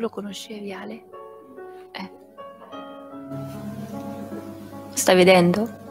lo conoscevi, Ale? Eh. Stai vedendo?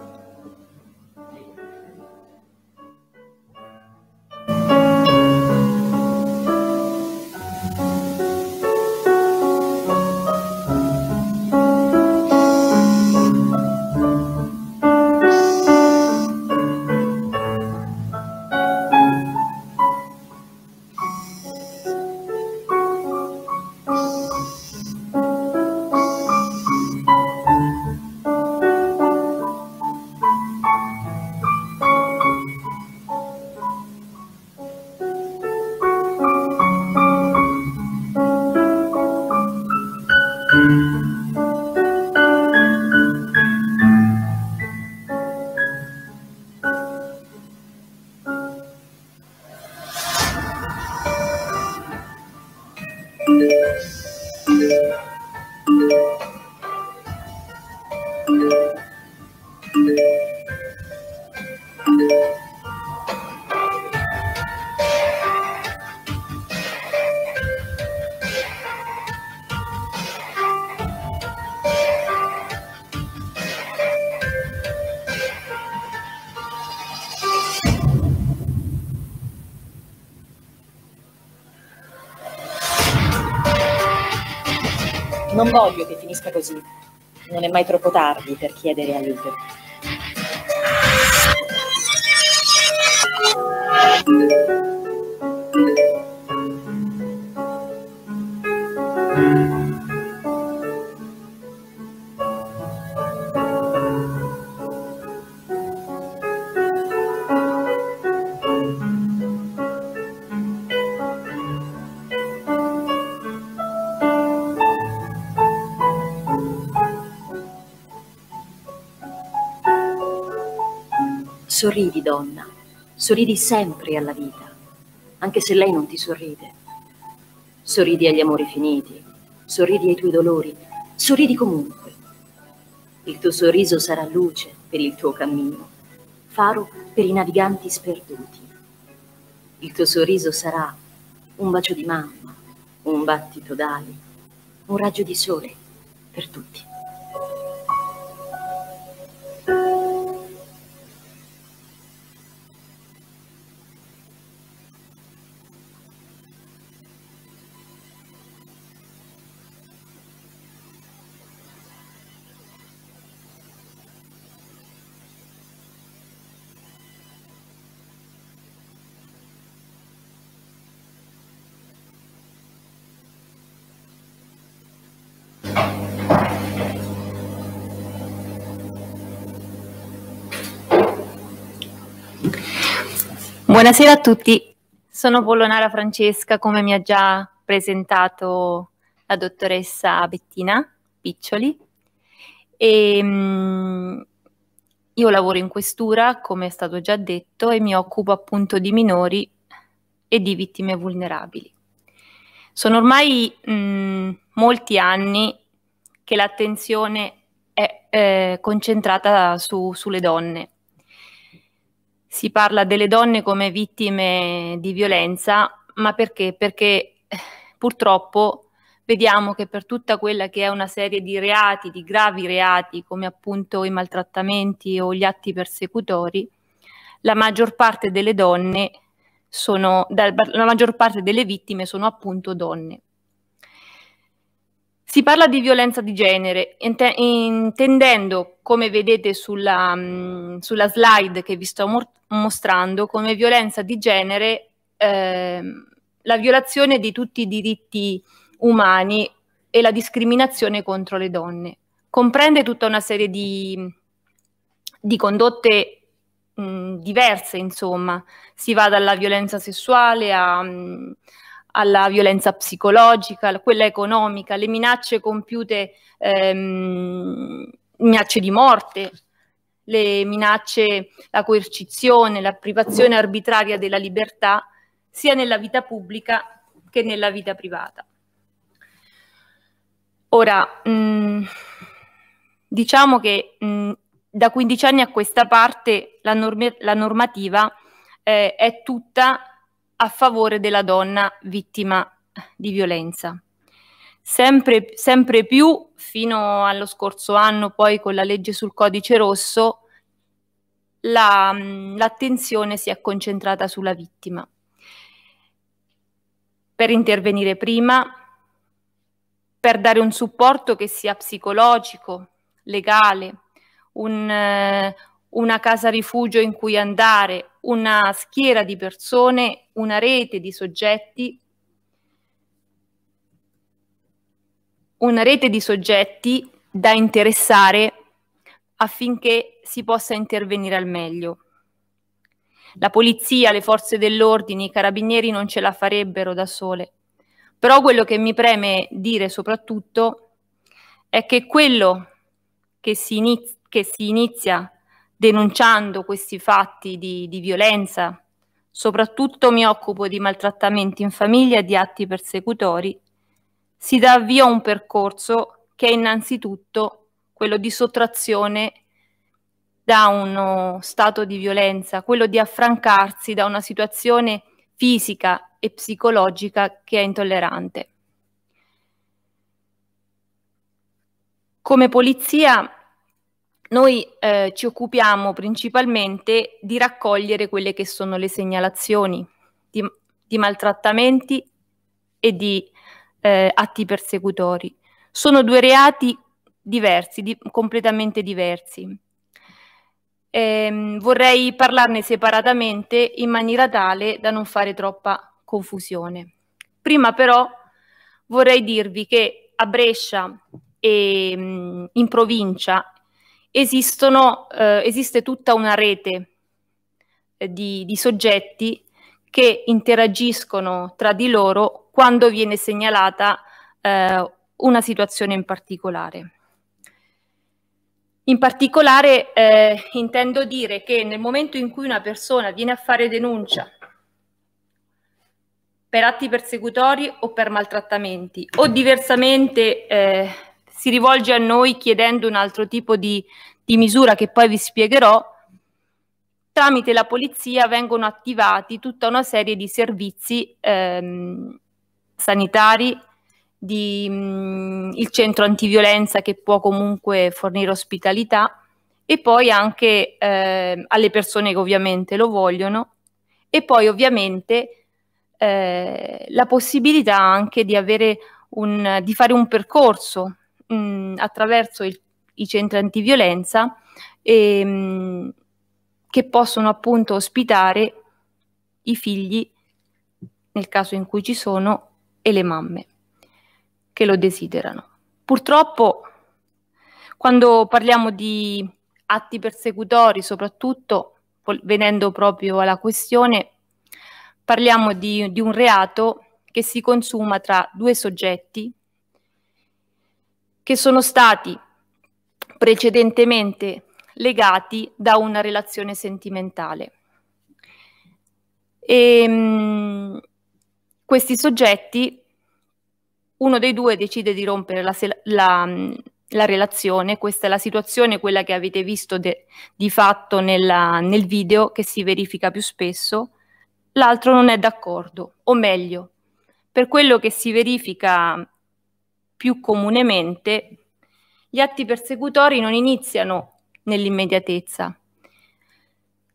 finisca così. Non è mai troppo tardi per chiedere aiuto. thank you Sorridi, donna, sorridi sempre alla vita, anche se lei non ti sorride. Sorridi agli amori finiti, sorridi ai tuoi dolori, sorridi comunque. Il tuo sorriso sarà luce per il tuo cammino, faro per i naviganti sperduti. Il tuo sorriso sarà un bacio di mamma, un battito d'ali, un raggio di sole per tutti. Buonasera a tutti, sono Pollonara Francesca, come mi ha già presentato la dottoressa Bettina Piccioli. E, ehm, mh, io lavoro in questura, come è stato già detto, e mi occupo appunto di minori e di vittime vulnerabili. Sono ormai mh, mm, molti anni che l'attenzione è eh, concentrata su, sulle donne si parla delle donne come vittime di violenza, ma perché? Perché eh, purtroppo vediamo che per tutta quella che è una serie di reati, di gravi reati, come appunto i maltrattamenti o gli atti persecutori, la maggior parte delle donne sono, la maggior parte delle vittime sono appunto donne. Si parla di violenza di genere, int- intendendo, come vedete sulla, mh, mm, sulla, slide che vi sto mor- mostrando, come violenza di genere eh, la violazione di tutti i diritti umani e la discriminazione contro le donne. Comprende tutta una serie di, di condotte mh, mm, diverse, insomma, si va dalla violenza sessuale a... Mh, mm, alla violenza psicologica, quella economica, le minacce compiute, ehm, minacce di morte, le minacce, la coercizione, la privazione arbitraria della libertà, sia nella vita pubblica che nella vita privata. Ora, mh, mm, diciamo che mh, mm, da 15 anni a questa parte la, norm- la normativa eh, è tutta a favore della donna vittima di violenza. Sempre, sempre più, fino allo scorso anno, poi con la legge sul codice rosso, la, l'attenzione si è concentrata sulla vittima. Per intervenire prima, per dare un supporto che sia psicologico, legale, un, eh, una casa rifugio in cui andare, una schiera di persone, una rete di soggetti, una rete di soggetti da interessare affinché si possa intervenire al meglio. La polizia, le forze dell'ordine, i carabinieri non ce la farebbero da sole. Però quello che mi preme dire soprattutto è che quello che si, iniz- che si inizia denunciando questi fatti di, di violenza. Soprattutto mi occupo di maltrattamenti in famiglia e di atti persecutori. Si dà avvio a un percorso che è innanzitutto quello di sottrazione da uno stato di violenza, quello di affrancarsi da una situazione fisica e psicologica che è intollerante. Come polizia noi eh, ci occupiamo principalmente di raccogliere quelle che sono le segnalazioni di, di maltrattamenti e di eh, atti persecutori. Sono due reati diversi, di, completamente diversi. Eh, vorrei parlarne separatamente in maniera tale da non fare troppa confusione. Prima però vorrei dirvi che a Brescia e mm, in provincia esistono, eh, esiste tutta una rete eh, di, di soggetti che interagiscono tra di loro quando viene segnalata eh, una situazione in particolare. In particolare eh, intendo dire che nel momento in cui una persona viene a fare denuncia per atti persecutori o per maltrattamenti o diversamente eh, si rivolge a noi chiedendo un altro tipo di, di misura che poi vi spiegherò, tramite la polizia vengono attivati tutta una serie di servizi ehm, sanitari, di, mh, mm, il centro antiviolenza che può comunque fornire ospitalità e poi anche eh, alle persone che ovviamente lo vogliono e poi ovviamente eh, la possibilità anche di, un, di fare un percorso mh, attraverso il, i centri antiviolenza e, ehm, mh, che possono appunto ospitare i figli nel caso in cui ci sono e le mamme che lo desiderano. Purtroppo quando parliamo di atti persecutori, soprattutto venendo proprio alla questione, parliamo di, di, un reato che si consuma tra due soggetti che sono stati precedentemente legati da una relazione sentimentale. E, ehm, mh, questi soggetti, uno dei due decide di rompere la, la, la relazione, questa è la situazione, quella che avete visto de, di fatto nella, nel video, che si verifica più spesso, l'altro non è d'accordo, o meglio, per quello che si verifica più comunemente, gli atti persecutori non iniziano nell'immediatezza,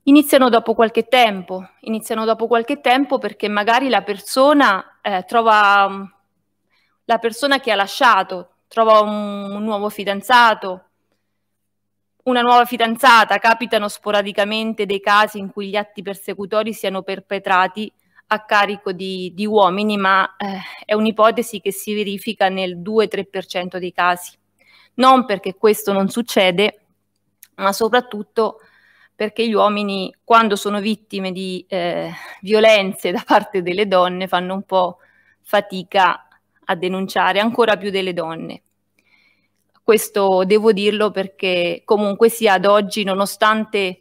iniziano dopo qualche tempo, iniziano dopo qualche tempo perché magari la persona eh, trova mm, la persona che ha lasciato, trova un, un, nuovo fidanzato, una nuova fidanzata, capitano sporadicamente dei casi in cui gli atti persecutori siano perpetrati a carico di, di uomini, ma eh, è un'ipotesi che si verifica nel 2-3% dei casi. Non perché questo non succede, ma soprattutto perché gli uomini, quando sono vittime di eh, violenze da parte delle donne, fanno un po' fatica a denunciare, ancora più delle donne. Questo devo dirlo perché comunque sia ad oggi, nonostante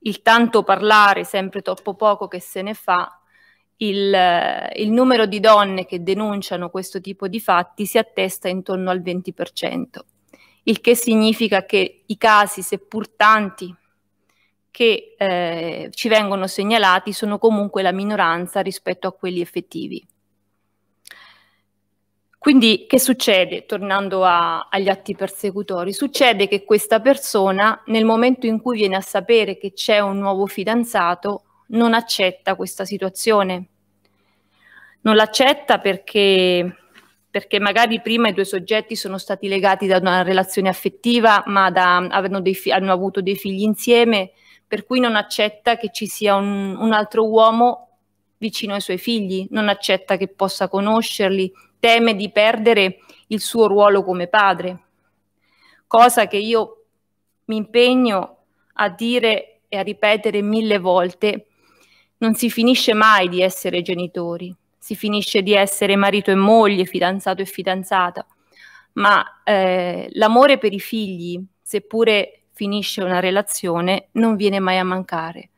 il tanto parlare, sempre troppo poco che se ne fa, il, eh, il, numero di donne che denunciano questo tipo di fatti si attesta intorno al 20%, il che significa che i casi, seppur tanti, che eh, ci vengono segnalati sono comunque la minoranza rispetto a quelli effettivi. Quindi che succede, tornando a, agli atti persecutori? Succede che questa persona, nel momento in cui viene a sapere che c'è un nuovo fidanzato, non accetta questa situazione. Non l'accetta perché, perché magari prima i due soggetti sono stati legati da una relazione affettiva, ma da, hanno, dei, hanno avuto dei figli insieme, per cui non accetta che ci sia un, un altro uomo vicino ai suoi figli, non accetta che possa conoscerli, teme di perdere il suo ruolo come padre, cosa che io mi impegno a dire e a ripetere mille volte non si finisce mai di essere genitori, si finisce di essere marito e moglie, fidanzato e fidanzata, ma eh, l'amore per i figli, seppure finisce una relazione, non viene mai a mancare.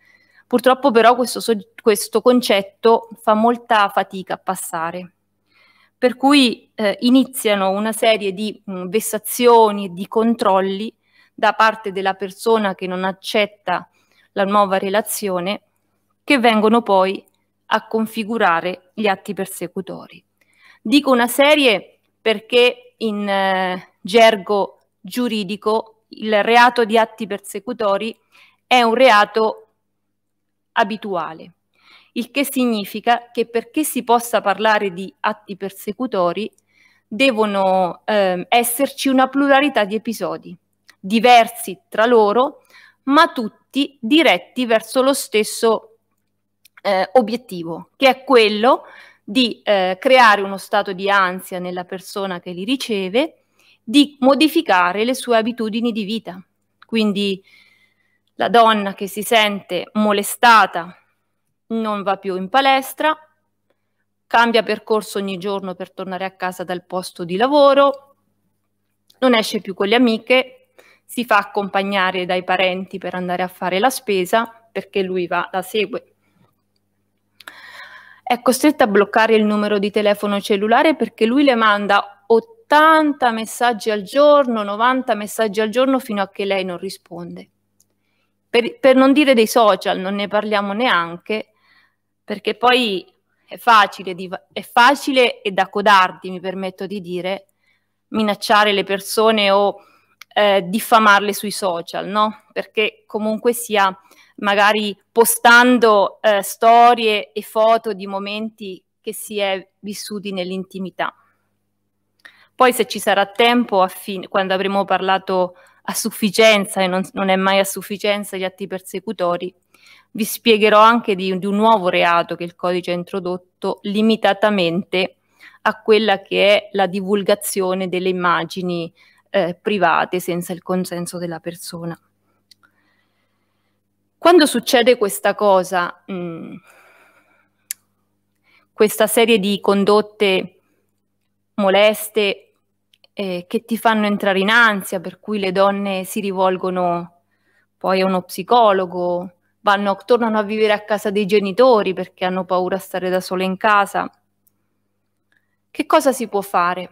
Purtroppo però questo, questo concetto fa molta fatica a passare, per cui eh, iniziano una serie di mh, mm, vessazioni e di controlli da parte della persona che non accetta la nuova relazione che vengono poi a configurare gli atti persecutori. Dico una serie perché in eh, gergo giuridico il reato di atti persecutori è un reato abituale, il che significa che perché si possa parlare di atti persecutori devono eh, esserci una pluralità di episodi, diversi tra loro, ma tutti diretti verso lo stesso eh, obiettivo, che è quello di eh, creare uno stato di ansia nella persona che li riceve, di modificare le sue abitudini di vita. Quindi la donna che si sente molestata non va più in palestra, cambia percorso ogni giorno per tornare a casa dal posto di lavoro, non esce più con le amiche, si fa accompagnare dai parenti per andare a fare la spesa perché lui va, la segue è costretta a bloccare il numero di telefono cellulare perché lui le manda 80 messaggi al giorno, 90 messaggi al giorno fino a che lei non risponde. Per, per non dire dei social, non ne parliamo neanche, perché poi è facile, di, è facile e da codardi, mi permetto di dire, minacciare le persone o eh, diffamarle sui social, no? Perché comunque sia magari postando eh, storie e foto di momenti che si è vissuti nell'intimità. Poi se ci sarà tempo, fine, quando avremo parlato a sufficienza, e non, non, è mai a sufficienza, gli atti persecutori, vi spiegherò anche di, di un nuovo reato che il codice ha introdotto limitatamente a quella che è la divulgazione delle immagini eh, private senza il consenso della persona. Quando succede questa cosa, mh, mm, questa serie di condotte moleste eh, che ti fanno entrare in ansia, per cui le donne si rivolgono poi a uno psicologo, vanno, tornano a vivere a casa dei genitori perché hanno paura a stare da sole in casa. Che cosa si può fare?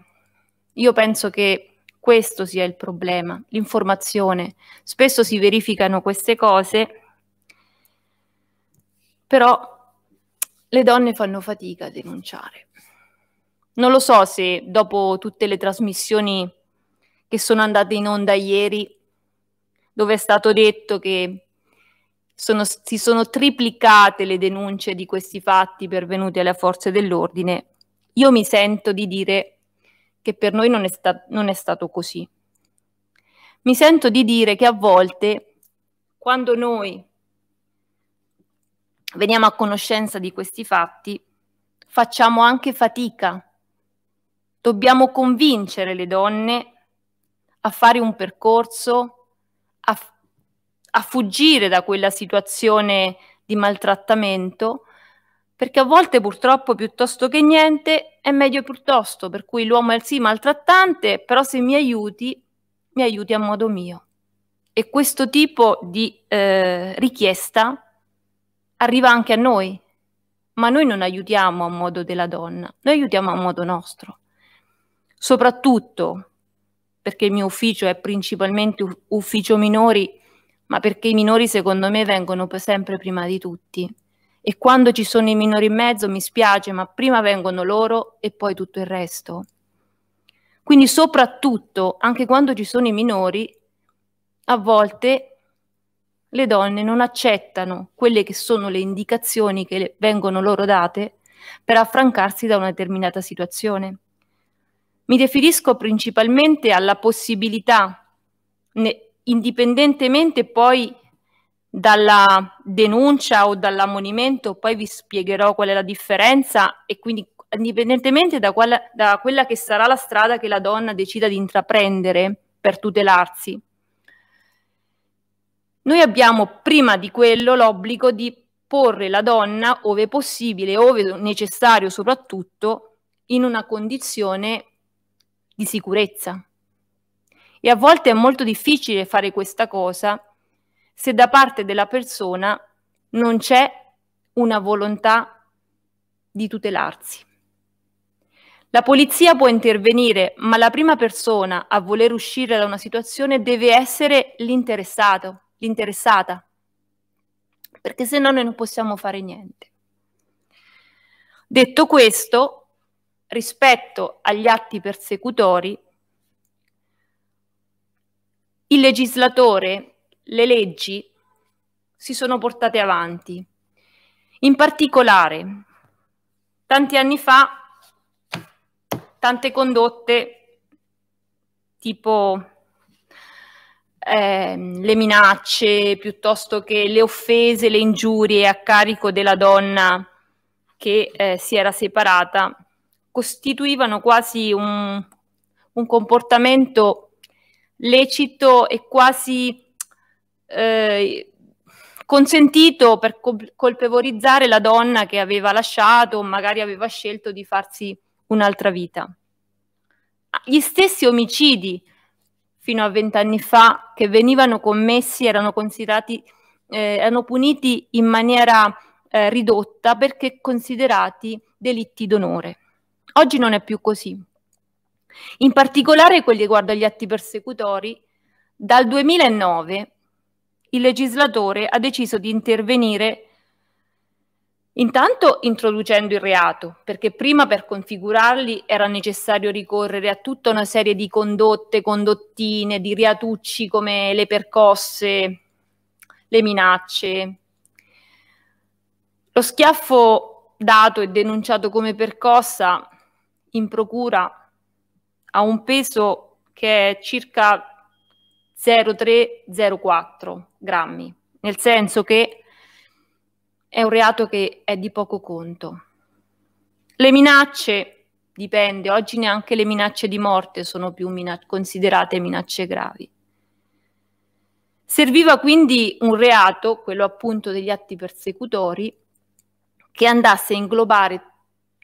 Io penso che questo sia il problema, l'informazione. Spesso si verificano queste cose però le donne fanno fatica a denunciare. Non lo so se dopo tutte le trasmissioni che sono andate in onda ieri, dove è stato detto che sono, si sono triplicate le denunce di questi fatti pervenuti alle forze dell'ordine, io mi sento di dire che per noi non è, sta- non è stato così. Mi sento di dire che a volte, quando noi veniamo a conoscenza di questi fatti, facciamo anche fatica. Dobbiamo convincere le donne a fare un percorso, a, a fuggire da quella situazione di maltrattamento, perché a volte purtroppo piuttosto che niente è meglio piuttosto, per cui l'uomo è sì maltrattante, però se mi aiuti, mi aiuti a modo mio. E questo tipo di eh, richiesta arriva anche a noi, ma noi non aiutiamo a modo della donna, noi aiutiamo a modo nostro. Soprattutto perché il mio ufficio è principalmente ufficio minori, ma perché i minori secondo me vengono sempre prima di tutti. E quando ci sono i minori in mezzo mi spiace, ma prima vengono loro e poi tutto il resto. Quindi soprattutto, anche quando ci sono i minori, a volte le donne non accettano quelle che sono le indicazioni che vengono loro date per affrancarsi da una determinata situazione. Mi riferisco principalmente alla possibilità, indipendentemente poi dalla denuncia o dall'ammonimento, poi vi spiegherò qual è la differenza e quindi indipendentemente da, quale, da, quella che sarà la strada che la donna decida di intraprendere per tutelarsi, noi abbiamo prima di quello l'obbligo di porre la donna, ove possibile, ove necessario soprattutto, in una condizione di sicurezza. E a volte è molto difficile fare questa cosa se da parte della persona non c'è una volontà di tutelarsi. La polizia può intervenire, ma la prima persona a voler uscire da una situazione deve essere l'interessato, l'interessata, perché se no noi non possiamo fare niente. Detto questo, rispetto agli atti persecutori, il legislatore, le leggi si sono portate avanti. In particolare, tanti anni fa, tante condotte tipo Ehm, le minacce piuttosto che le offese, le ingiurie a carico della donna che eh, si era separata costituivano quasi un, un comportamento lecito e quasi eh, consentito per colpevorizzare la donna che aveva lasciato o magari aveva scelto di farsi un'altra vita. Ah, gli stessi omicidi fino a vent'anni fa che venivano commessi erano considerati, eh, erano puniti in maniera eh, ridotta perché considerati delitti d'onore. Oggi non è più così. In particolare quelli riguardo agli atti persecutori, dal 2009 il legislatore ha deciso di intervenire Intanto introducendo il reato, perché prima per configurarli era necessario ricorrere a tutta una serie di condotte, condottine, di reatucci come le percosse, le minacce. Lo schiaffo dato e denunciato come percossa in procura ha un peso che è circa 0,3-0,4 grammi, nel senso che è un reato che è di poco conto. Le minacce, dipende, oggi neanche le minacce di morte sono più minac- considerate minacce gravi. Serviva quindi un reato, quello appunto degli atti persecutori, che andasse a inglobare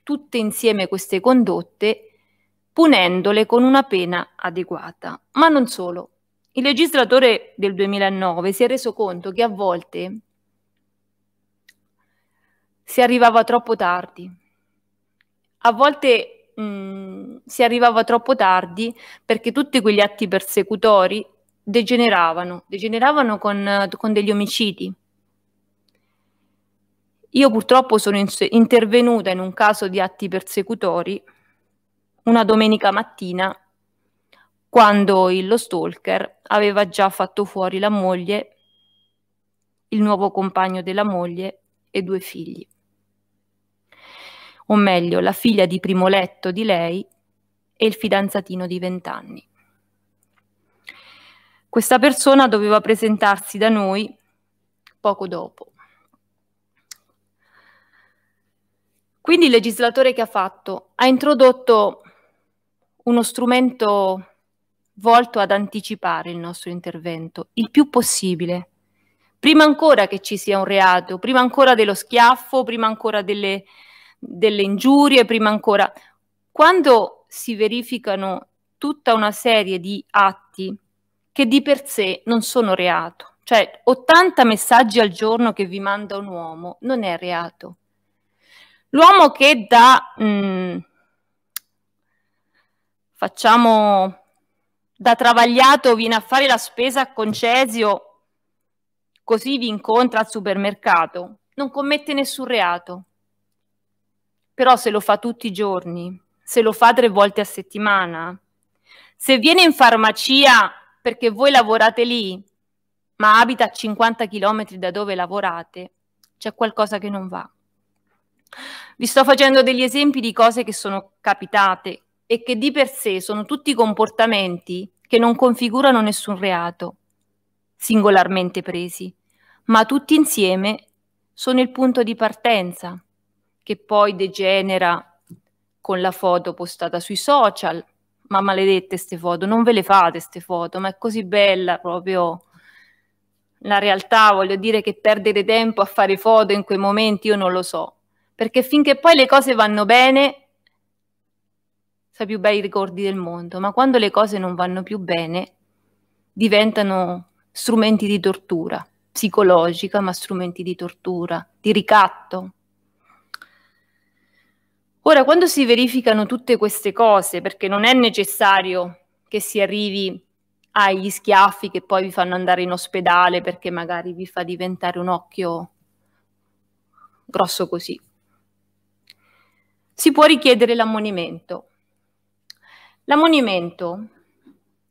tutte insieme queste condotte, punendole con una pena adeguata. Ma non solo. Il legislatore del 2009 si è reso conto che a volte si arrivava troppo tardi. A volte mh, mm, si arrivava troppo tardi perché tutti quegli atti persecutori degeneravano, degeneravano con, con degli omicidi. Io purtroppo sono in, intervenuta in un caso di atti persecutori una domenica mattina quando lo stalker aveva già fatto fuori la moglie, il nuovo compagno della moglie e due figli o meglio la figlia di primo letto di lei e il fidanzatino di vent'anni. Questa persona doveva presentarsi da noi poco dopo. Quindi il legislatore che ha fatto? Ha introdotto uno strumento volto ad anticipare il nostro intervento il più possibile, prima ancora che ci sia un reato, prima ancora dello schiaffo, prima ancora delle, delle ingiurie, prima ancora. Quando si verificano tutta una serie di atti che di per sé non sono reato, cioè 80 messaggi al giorno che vi manda un uomo non è reato. L'uomo che da, mh, mm, facciamo, da Travagliato viene a fare la spesa a Concesio, così vi incontra al supermercato, non commette nessun reato però se lo fa tutti i giorni, se lo fa tre volte a settimana, se viene in farmacia perché voi lavorate lì, ma abita a 50 km da dove lavorate, c'è qualcosa che non va. Vi sto facendo degli esempi di cose che sono capitate e che di per sé sono tutti comportamenti che non configurano nessun reato, singolarmente presi, ma tutti insieme sono il punto di partenza che poi degenera con la foto postata sui social. Ma maledette queste foto, non ve le fate queste foto, ma è così bella proprio la realtà, voglio dire che perdere tempo a fare foto in quei momenti io non lo so, perché finché poi le cose vanno bene, sai più bei ricordi del mondo, ma quando le cose non vanno più bene, diventano strumenti di tortura, psicologica, ma strumenti di tortura, di ricatto, Ora, quando si verificano tutte queste cose, perché non è necessario che si arrivi agli schiaffi che poi vi fanno andare in ospedale perché magari vi fa diventare un occhio grosso così, si può richiedere l'ammonimento. L'ammonimento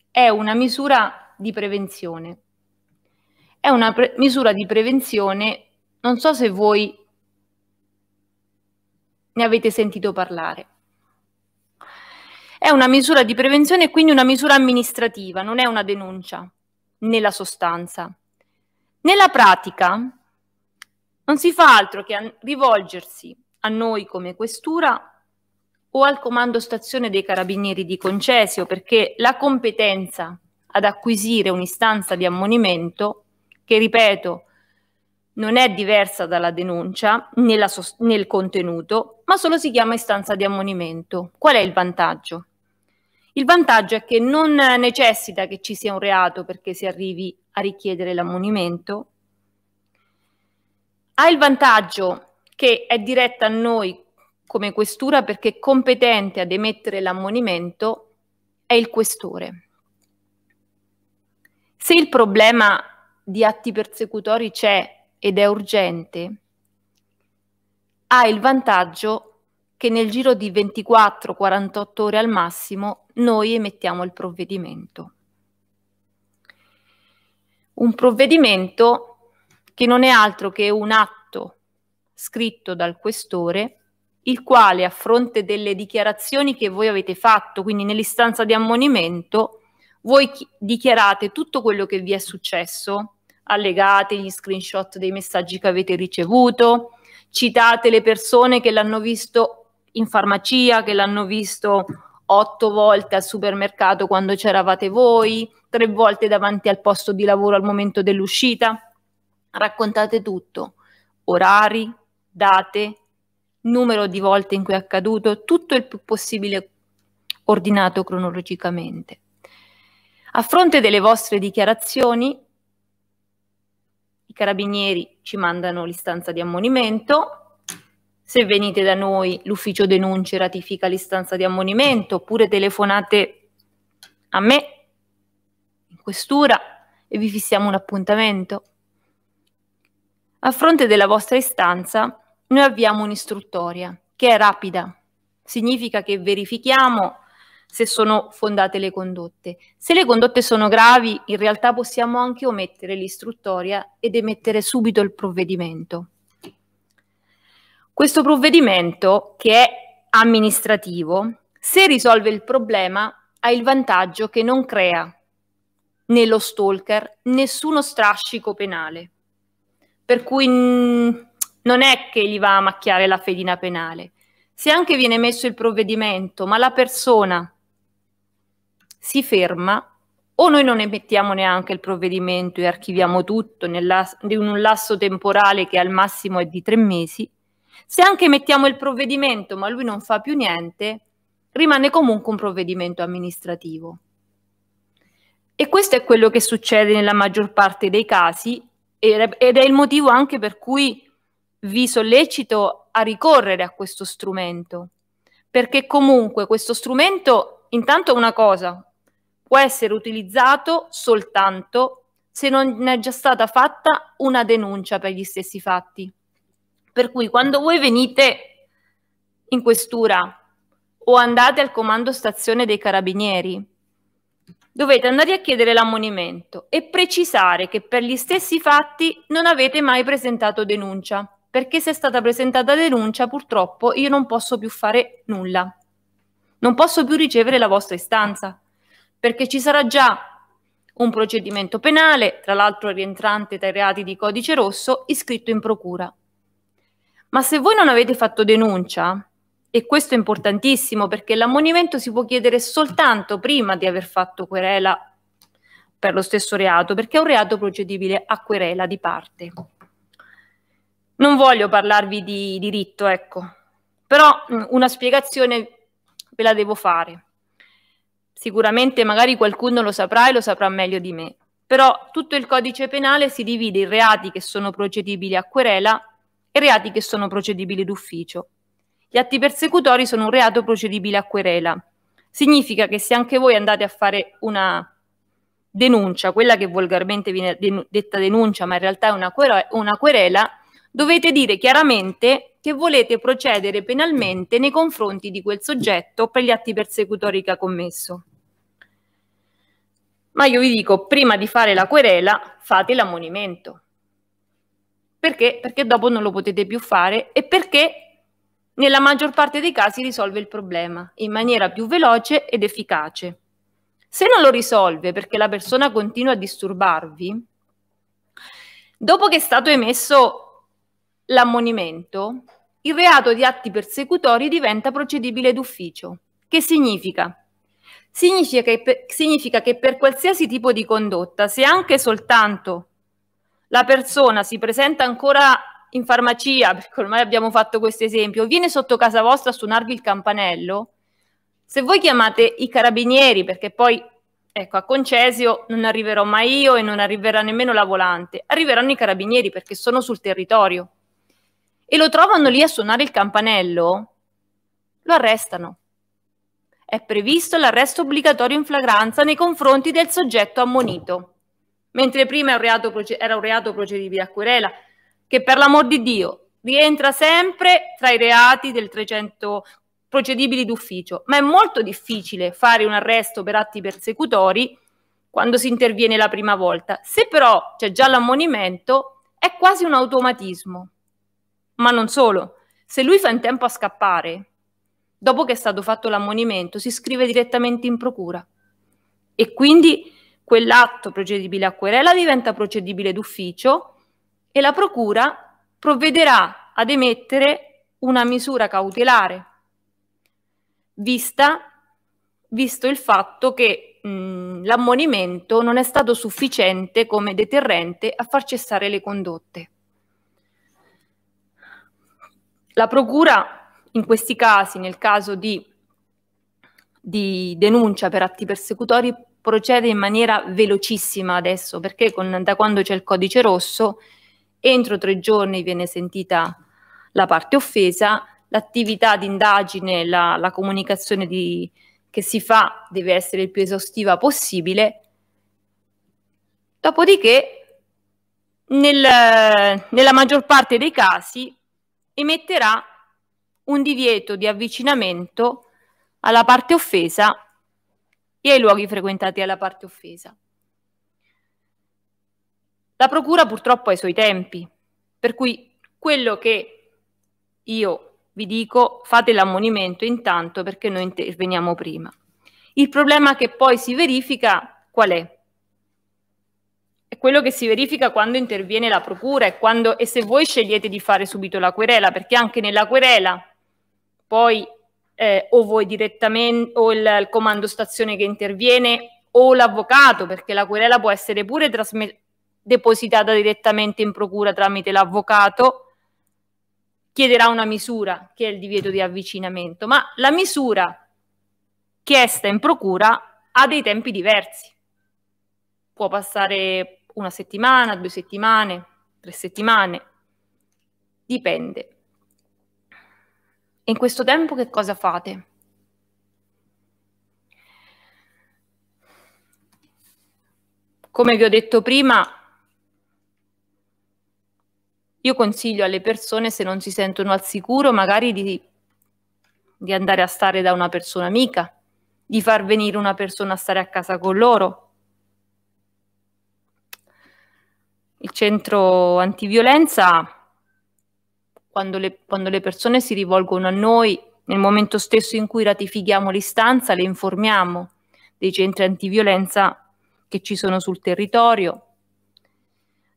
è una misura di prevenzione. È una misura di prevenzione, non so se voi ne avete sentito parlare. È una misura di prevenzione e quindi una misura amministrativa, non è una denuncia nella sostanza. Nella pratica non si fa altro che rivolgersi a noi come questura o al comando stazione dei carabinieri di Concesio perché la competenza ad acquisire un'istanza di ammonimento che ripeto non è diversa dalla denuncia nel contenuto ma solo si chiama istanza di ammonimento. Qual è il vantaggio? Il vantaggio è che non necessita che ci sia un reato perché si arrivi a richiedere l'ammonimento. Ha il vantaggio che è diretta a noi come questura perché competente ad emettere l'ammonimento è il questore. Se il problema di atti persecutori c'è ed è urgente, ha il vantaggio che nel giro di 24-48 ore al massimo noi emettiamo il provvedimento. Un provvedimento che non è altro che un atto scritto dal questore il quale a fronte delle dichiarazioni che voi avete fatto, quindi nell'istanza di ammonimento, voi dichiarate tutto quello che vi è successo, allegate gli screenshot dei messaggi che avete ricevuto, citate le persone che l'hanno visto in farmacia, che l'hanno visto otto volte al supermercato quando c'eravate voi, tre volte davanti al posto di lavoro al momento dell'uscita. Raccontate tutto, orari, date, numero di volte in cui è accaduto, tutto il più possibile ordinato cronologicamente. A fronte delle vostre dichiarazioni, i carabinieri ci mandano l'istanza di ammonimento, se venite da noi l'ufficio denunce ratifica l'istanza di ammonimento oppure telefonate a me in questura e vi fissiamo un appuntamento. A fronte della vostra istanza noi avviamo un'istruttoria che è rapida, significa che verifichiamo se sono fondate le condotte. Se le condotte sono gravi, in realtà possiamo anche omettere l'istruttoria ed emettere subito il provvedimento. Questo provvedimento, che è amministrativo, se risolve il problema, ha il vantaggio che non crea nello stalker nessuno strascico penale. Per cui non è che gli va a macchiare la fedina penale. Se anche viene messo il provvedimento, ma la persona si ferma o noi non emettiamo neanche il provvedimento e archiviamo tutto in un lasso temporale che al massimo è di tre mesi, se anche emettiamo il provvedimento ma lui non fa più niente, rimane comunque un provvedimento amministrativo. E questo è quello che succede nella maggior parte dei casi ed è il motivo anche per cui vi sollecito a ricorrere a questo strumento, perché comunque questo strumento intanto è una cosa, può essere utilizzato soltanto se non è già stata fatta una denuncia per gli stessi fatti. Per cui quando voi venite in questura o andate al comando stazione dei carabinieri, dovete andare a chiedere l'ammonimento e precisare che per gli stessi fatti non avete mai presentato denuncia, perché se è stata presentata denuncia purtroppo io non posso più fare nulla, non posso più ricevere la vostra istanza perché ci sarà già un procedimento penale, tra l'altro rientrante tra i reati di codice rosso, iscritto in procura. Ma se voi non avete fatto denuncia, e questo è importantissimo perché l'ammonimento si può chiedere soltanto prima di aver fatto querela per lo stesso reato, perché è un reato procedibile a querela di parte. Non voglio parlarvi di diritto, ecco, però una spiegazione ve la devo fare. Sicuramente magari qualcuno lo saprà e lo saprà meglio di me. Però tutto il codice penale si divide in reati che sono procedibili a querela e reati che sono procedibili d'ufficio. Gli atti persecutori sono un reato procedibile a querela. Significa che se anche voi andate a fare una denuncia, quella che volgarmente viene detta denuncia, ma in realtà è una, querela, una querela dovete dire chiaramente che volete procedere penalmente nei confronti di quel soggetto per gli atti persecutori che ha commesso. Ma io vi dico, prima di fare la querela, fate l'ammonimento. Perché? Perché dopo non lo potete più fare e perché nella maggior parte dei casi risolve il problema in maniera più veloce ed efficace. Se non lo risolve perché la persona continua a disturbarvi, dopo che è stato emesso l'ammonimento, il reato di atti persecutori diventa procedibile d'ufficio, che significa significa che, per, significa che per qualsiasi tipo di condotta, se anche soltanto la persona si presenta ancora in farmacia, perché ormai abbiamo fatto questo esempio, viene sotto casa vostra a suonarvi il campanello, se voi chiamate i carabinieri, perché poi ecco, a Concesio non arriverò mai io e non arriverà nemmeno la volante, arriveranno i carabinieri perché sono sul territorio e lo trovano lì a suonare il campanello, lo arrestano è previsto l'arresto obbligatorio in flagranza nei confronti del soggetto ammonito, mentre prima era un reato procedibile a querela, che per l'amor di Dio rientra sempre tra i reati del 300 procedibili d'ufficio, ma è molto difficile fare un arresto per atti persecutori quando si interviene la prima volta. Se però c'è già l'ammonimento, è quasi un automatismo. Ma non solo, se lui fa in tempo a scappare, dopo che è stato fatto l'ammonimento, si scrive direttamente in procura. E quindi quell'atto procedibile a querela diventa procedibile d'ufficio e la procura provvederà ad emettere una misura cautelare, vista, visto il fatto che l'ammonimento non è stato sufficiente come deterrente a far cessare le condotte. La procura in questi casi, nel caso di, di denuncia per atti persecutori, procede in maniera velocissima adesso, perché con, da quando c'è il codice rosso, entro tre giorni viene sentita la parte offesa, l'attività di indagine, la, la comunicazione di, che si fa deve essere il più esaustiva possibile, dopodiché nel, nella maggior parte dei casi emetterà un divieto di avvicinamento alla parte offesa e ai luoghi frequentati alla parte offesa. La procura purtroppo ha i suoi tempi, per cui quello che io vi dico, fate l'ammonimento intanto perché noi interveniamo prima. Il problema che poi si verifica qual è? È quello che si verifica quando interviene la procura e, quando, e se voi scegliete di fare subito la querela, perché anche nella querela poi eh, o voi direttamente o il, il, comando stazione che interviene o l'avvocato, perché la querela può essere pure depositata direttamente in procura tramite l'avvocato, chiederà una misura che è il divieto di avvicinamento, ma la misura chiesta in procura ha dei tempi diversi. Può passare una settimana, due settimane, tre settimane, dipende. E in questo tempo che cosa fate? Come vi ho detto prima, io consiglio alle persone, se non si sentono al sicuro, magari di, di andare a stare da una persona amica, di far venire una persona a stare a casa con loro, il centro antiviolenza quando le, quando le persone si rivolgono a noi, nel momento stesso in cui ratifichiamo l'istanza, le informiamo dei centri antiviolenza che ci sono sul territorio,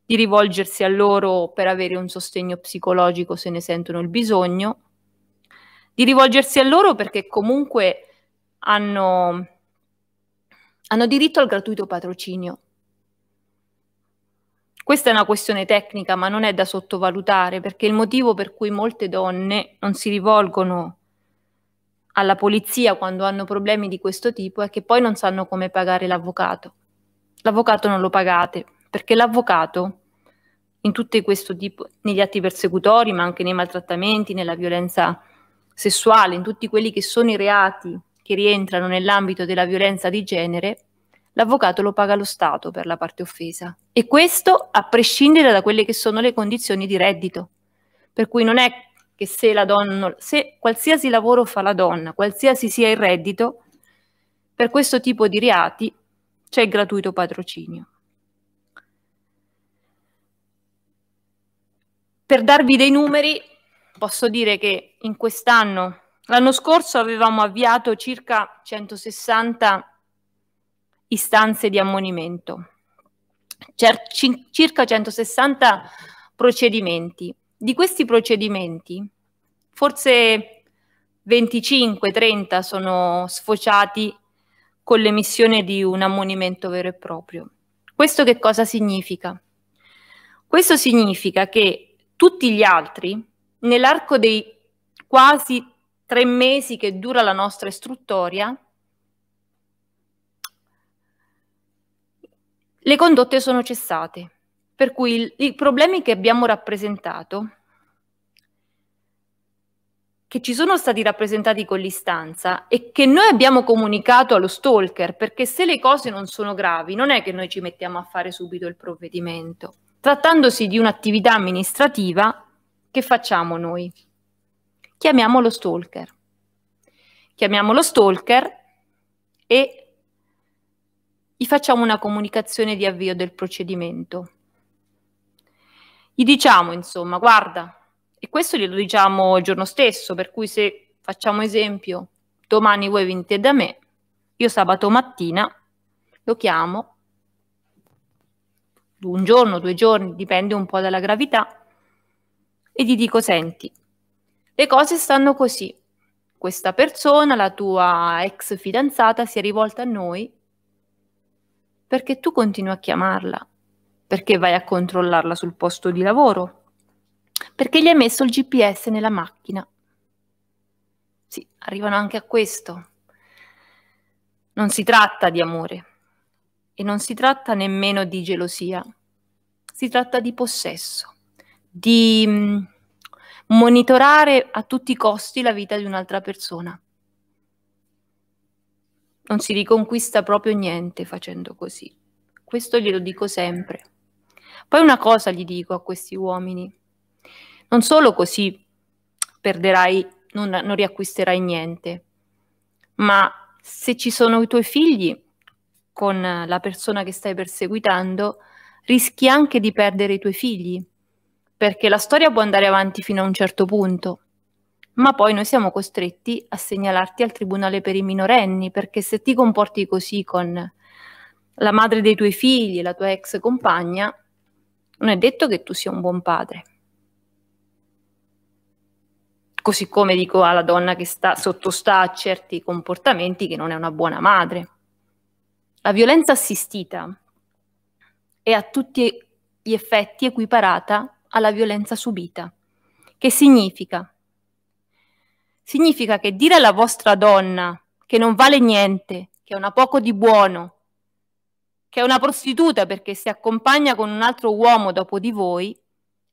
di rivolgersi a loro per avere un sostegno psicologico se ne sentono il bisogno, di rivolgersi a loro perché comunque hanno, hanno diritto al gratuito patrocinio questa è una questione tecnica, ma non è da sottovalutare, perché il motivo per cui molte donne non si rivolgono alla polizia quando hanno problemi di questo tipo è che poi non sanno come pagare l'avvocato. L'avvocato non lo pagate, perché l'avvocato in tutti questo tipo, negli atti persecutori, ma anche nei maltrattamenti, nella violenza sessuale, in tutti quelli che sono i reati che rientrano nell'ambito della violenza di genere, l'avvocato lo paga lo Stato per la parte offesa e questo a prescindere da quelle che sono le condizioni di reddito. Per cui non è che se la donna, se qualsiasi lavoro fa la donna, qualsiasi sia il reddito, per questo tipo di reati c'è il gratuito patrocinio. Per darvi dei numeri, posso dire che in quest'anno, l'anno scorso avevamo avviato circa 160 istanze di ammonimento, circa 160 procedimenti. Di questi procedimenti, forse 25-30 sono sfociati con l'emissione di un ammonimento vero e proprio. Questo che cosa significa? Questo significa che tutti gli altri, nell'arco dei quasi tre mesi che dura la nostra istruttoria, le condotte sono cessate, per cui i problemi che abbiamo rappresentato, che ci sono stati rappresentati con l'istanza e che noi abbiamo comunicato allo stalker, perché se le cose non sono gravi non è che noi ci mettiamo a fare subito il provvedimento. Trattandosi di un'attività amministrativa, che facciamo noi? Chiamiamo lo stalker. Chiamiamo lo stalker e gli facciamo una comunicazione di avvio del procedimento. Gli diciamo, insomma, guarda, e questo glielo diciamo il giorno stesso, per cui se facciamo esempio, domani voi venite da me, io sabato mattina lo chiamo, un giorno, due giorni, dipende un po' dalla gravità, e gli dico, senti, le cose stanno così, questa persona, la tua ex fidanzata, si è rivolta a noi perché tu continui a chiamarla, perché vai a controllarla sul posto di lavoro, perché gli hai messo il GPS nella macchina. Sì, arrivano anche a questo. Non si tratta di amore e non si tratta nemmeno di gelosia, si tratta di possesso, di mm, monitorare a tutti i costi la vita di un'altra persona. Non si riconquista proprio niente facendo così. Questo glielo dico sempre. Poi una cosa gli dico a questi uomini. Non solo così perderai, non, non riacquisterai niente, ma se ci sono i tuoi figli con la persona che stai perseguitando, rischi anche di perdere i tuoi figli, perché la storia può andare avanti fino a un certo punto ma poi noi siamo costretti a segnalarti al tribunale per i minorenni, perché se ti comporti così con la madre dei tuoi figli, la tua ex compagna, non è detto che tu sia un buon padre. Così come dico alla donna che sta, sottostà a certi comportamenti che non è una buona madre. La violenza assistita è a tutti gli effetti equiparata alla violenza subita, che significa Significa che dire alla vostra donna che non vale niente, che è una poco di buono, che è una prostituta perché si accompagna con un altro uomo dopo di voi,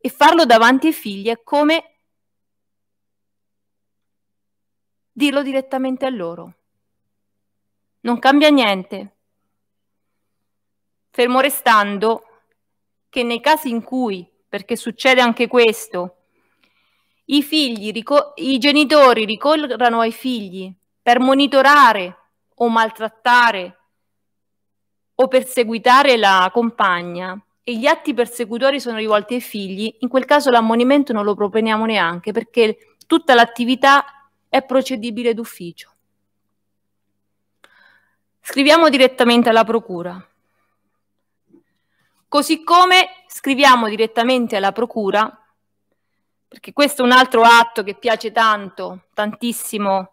e farlo davanti ai figli è come dirlo direttamente a loro. Non cambia niente. Fermo restando che nei casi in cui, perché succede anche questo, i, figli, rico- I genitori ricorrono ai figli per monitorare o maltrattare o perseguitare la compagna e gli atti persecutori sono rivolti ai figli, in quel caso l'ammonimento non lo proponiamo neanche perché tutta l'attività è procedibile d'ufficio. Scriviamo direttamente alla procura. Così come scriviamo direttamente alla procura perché questo è un altro atto che piace tanto, tantissimo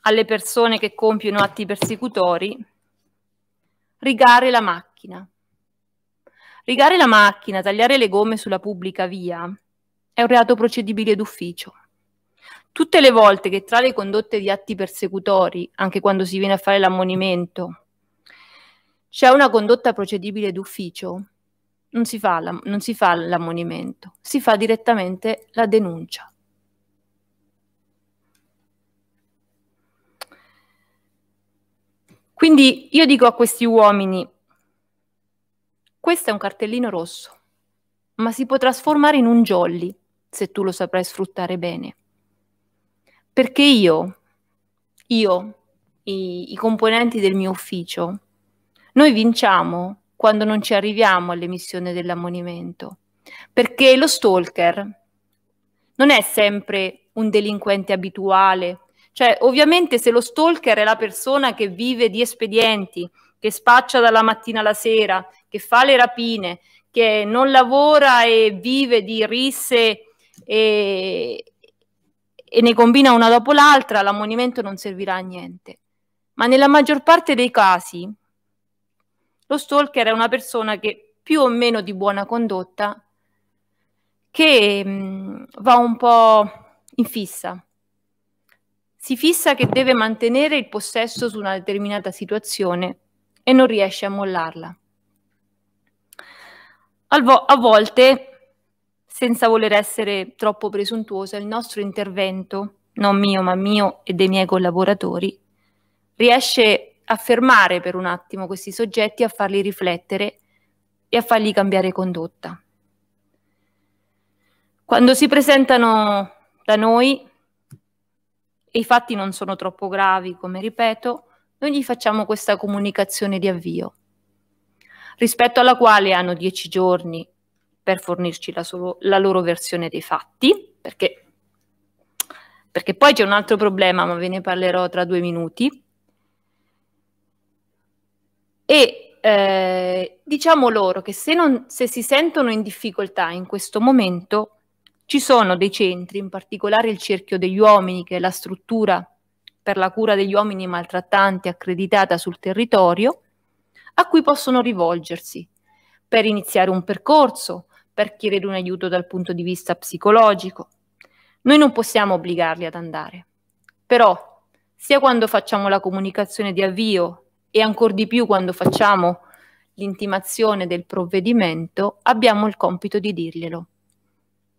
alle persone che compiono atti persecutori, rigare la macchina. Rigare la macchina, tagliare le gomme sulla pubblica via è un reato procedibile d'ufficio. Tutte le volte che tra le condotte di atti persecutori, anche quando si viene a fare l'ammonimento, c'è una condotta procedibile d'ufficio, non si fa, la, non si fa l'ammonimento, si fa direttamente la denuncia. Quindi io dico a questi uomini, questo è un cartellino rosso, ma si può trasformare in un jolly se tu lo saprai sfruttare bene. Perché io, io, i, i componenti del mio ufficio, noi vinciamo quando non ci arriviamo all'emissione dell'ammonimento, perché lo stalker non è sempre un delinquente abituale, cioè ovviamente se lo stalker è la persona che vive di espedienti, che spaccia dalla mattina alla sera, che fa le rapine, che non lavora e vive di risse e, e ne combina una dopo l'altra, l'ammonimento non servirà a niente. Ma nella maggior parte dei casi lo stalker è una persona che più o meno di buona condotta, che mh, mm, va un po' in fissa. Si fissa che deve mantenere il possesso su una determinata situazione e non riesce a mollarla. Vo a volte, senza voler essere troppo presuntuosa, il nostro intervento, non mio ma mio e dei miei collaboratori, riesce affermare per un attimo questi soggetti, a farli riflettere e a fargli cambiare condotta. Quando si presentano da noi e i fatti non sono troppo gravi, come ripeto, noi gli facciamo questa comunicazione di avvio, rispetto alla quale hanno dieci giorni per fornirci la, solo, la loro versione dei fatti, perché, perché poi c'è un altro problema, ma ve ne parlerò tra due minuti, e eh, diciamo loro che se, non, se si sentono in difficoltà in questo momento, ci sono dei centri, in particolare il Cerchio degli Uomini, che è la struttura per la cura degli uomini maltrattanti accreditata sul territorio, a cui possono rivolgersi per iniziare un percorso, per chiedere un aiuto dal punto di vista psicologico. Noi non possiamo obbligarli ad andare, però sia quando facciamo la comunicazione di avvio e ancora di più quando facciamo l'intimazione del provvedimento, abbiamo il compito di dirglielo.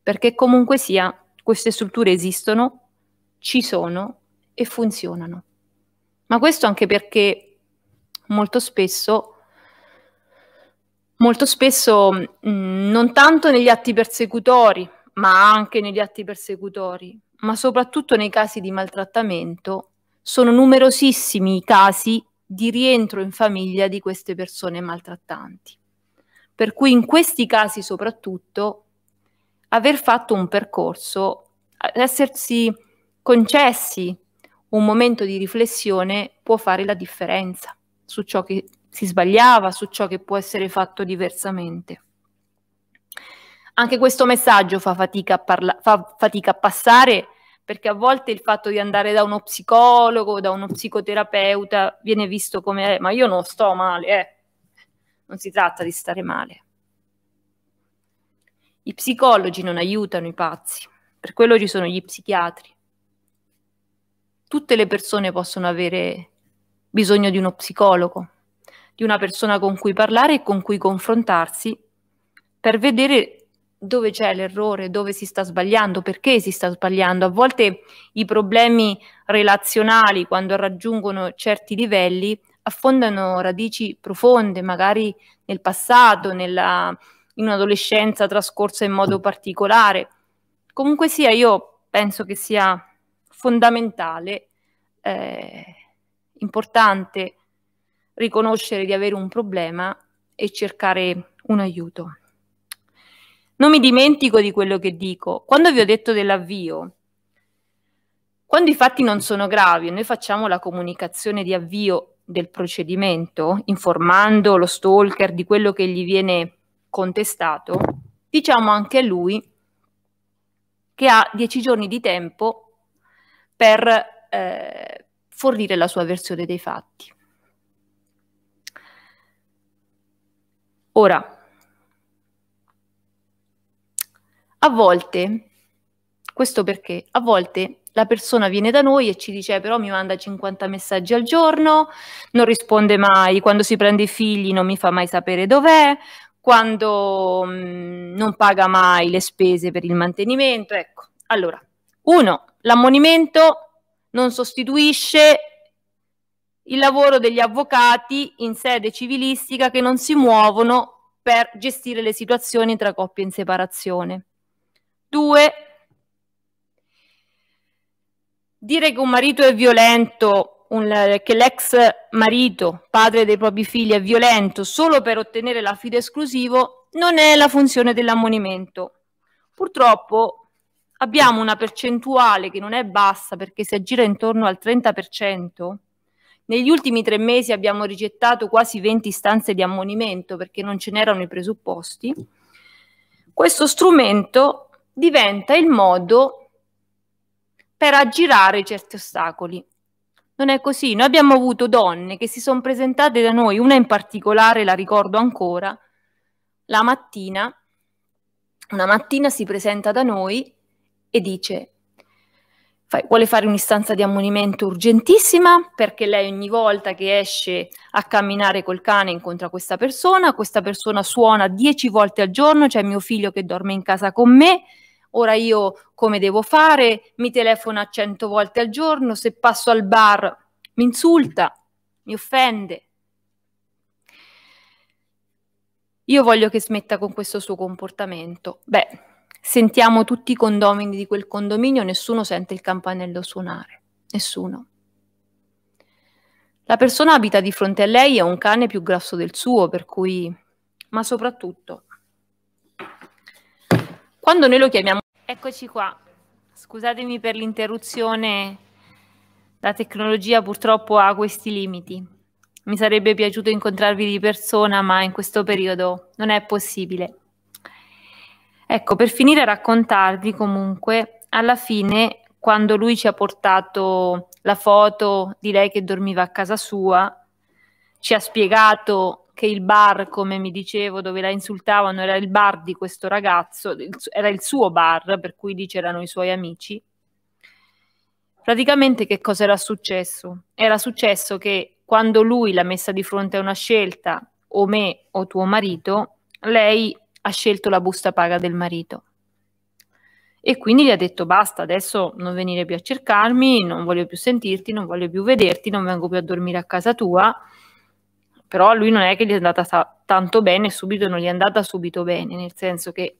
Perché comunque sia, queste strutture esistono, ci sono e funzionano. Ma questo anche perché molto spesso, molto spesso mh, non tanto negli atti persecutori, ma anche negli atti persecutori, ma soprattutto nei casi di maltrattamento, sono numerosissimi i casi di rientro in famiglia di queste persone maltrattanti. Per cui in questi casi soprattutto aver fatto un percorso, essersi concessi un momento di riflessione può fare la differenza su ciò che si sbagliava, su ciò che può essere fatto diversamente. Anche questo messaggio fa fatica a, fa fatica a passare perché a volte il fatto di andare da uno psicologo, da uno psicoterapeuta, viene visto come, eh, ma io non sto male, eh. non si tratta di stare male. I psicologi non aiutano i pazzi, per quello ci sono gli psichiatri. Tutte le persone possono avere bisogno di uno psicologo, di una persona con cui parlare e con cui confrontarsi per vedere dove c'è l'errore, dove si sta sbagliando, perché si sta sbagliando. A volte i problemi relazionali, quando raggiungono certi livelli, affondano radici profonde, magari nel passato, nella, in un'adolescenza trascorsa in modo particolare. Comunque sia, io penso che sia fondamentale, eh, importante riconoscere di avere un problema e cercare un aiuto non mi dimentico di quello che dico. Quando vi ho detto dell'avvio, quando i fatti non sono gravi e noi facciamo la comunicazione di avvio del procedimento, informando lo stalker di quello che gli viene contestato, diciamo anche a lui che ha dieci giorni di tempo per eh, fornire la sua versione dei fatti. Ora, A volte, questo perché a volte la persona viene da noi e ci dice eh, però mi manda 50 messaggi al giorno, non risponde mai, quando si prende i figli non mi fa mai sapere dov'è, quando mh, mm, non paga mai le spese per il mantenimento. Ecco, allora, uno, l'ammonimento non sostituisce il lavoro degli avvocati in sede civilistica che non si muovono per gestire le situazioni tra coppie in separazione. Due, dire che un marito è violento, un, che l'ex marito, padre dei propri figli, è violento solo per ottenere l'affido esclusivo, non è la funzione dell'ammonimento. Purtroppo abbiamo una percentuale che non è bassa perché si aggira intorno al 30%. Negli ultimi tre mesi abbiamo rigettato quasi 20 istanze di ammonimento perché non ce n'erano i presupposti. Questo strumento diventa il modo per aggirare certi ostacoli. Non è così, noi abbiamo avuto donne che si sono presentate da noi, una in particolare la ricordo ancora, la mattina, una mattina si presenta da noi e dice fai, vuole fare un'istanza di ammonimento urgentissima perché lei ogni volta che esce a camminare col cane incontra questa persona, questa persona suona dieci volte al giorno, c'è cioè mio figlio che dorme in casa con me, ora io come devo fare? Mi telefona cento volte al giorno, se passo al bar mi insulta, mi offende. Io voglio che smetta con questo suo comportamento. Beh, sentiamo tutti i condomini di quel condominio, nessuno sente il campanello suonare, nessuno. La persona abita di fronte a lei e ha un cane più grosso del suo, per cui... Ma soprattutto, quando noi lo chiamiamo... Eccoci qua, scusatemi per l'interruzione, la tecnologia purtroppo ha questi limiti. Mi sarebbe piaciuto incontrarvi di persona, ma in questo periodo non è possibile. Ecco, per finire a raccontarvi comunque alla fine quando lui ci ha portato la foto di lei che dormiva a casa sua, ci ha spiegato che il bar, come mi dicevo, dove la insultavano era il bar di questo ragazzo, era il suo bar, per cui lì c'erano i suoi amici. Praticamente che cosa era successo? Era successo che quando lui l'ha messa di fronte a una scelta, o me o tuo marito, lei ha scelto la busta paga del marito. E quindi gli ha detto basta, adesso non venire più a cercarmi, non voglio più sentirti, non voglio più vederti, non vengo più a dormire a casa tua. Però a lui non è che gli è andata t- tanto bene, subito non gli è andata subito bene, nel senso che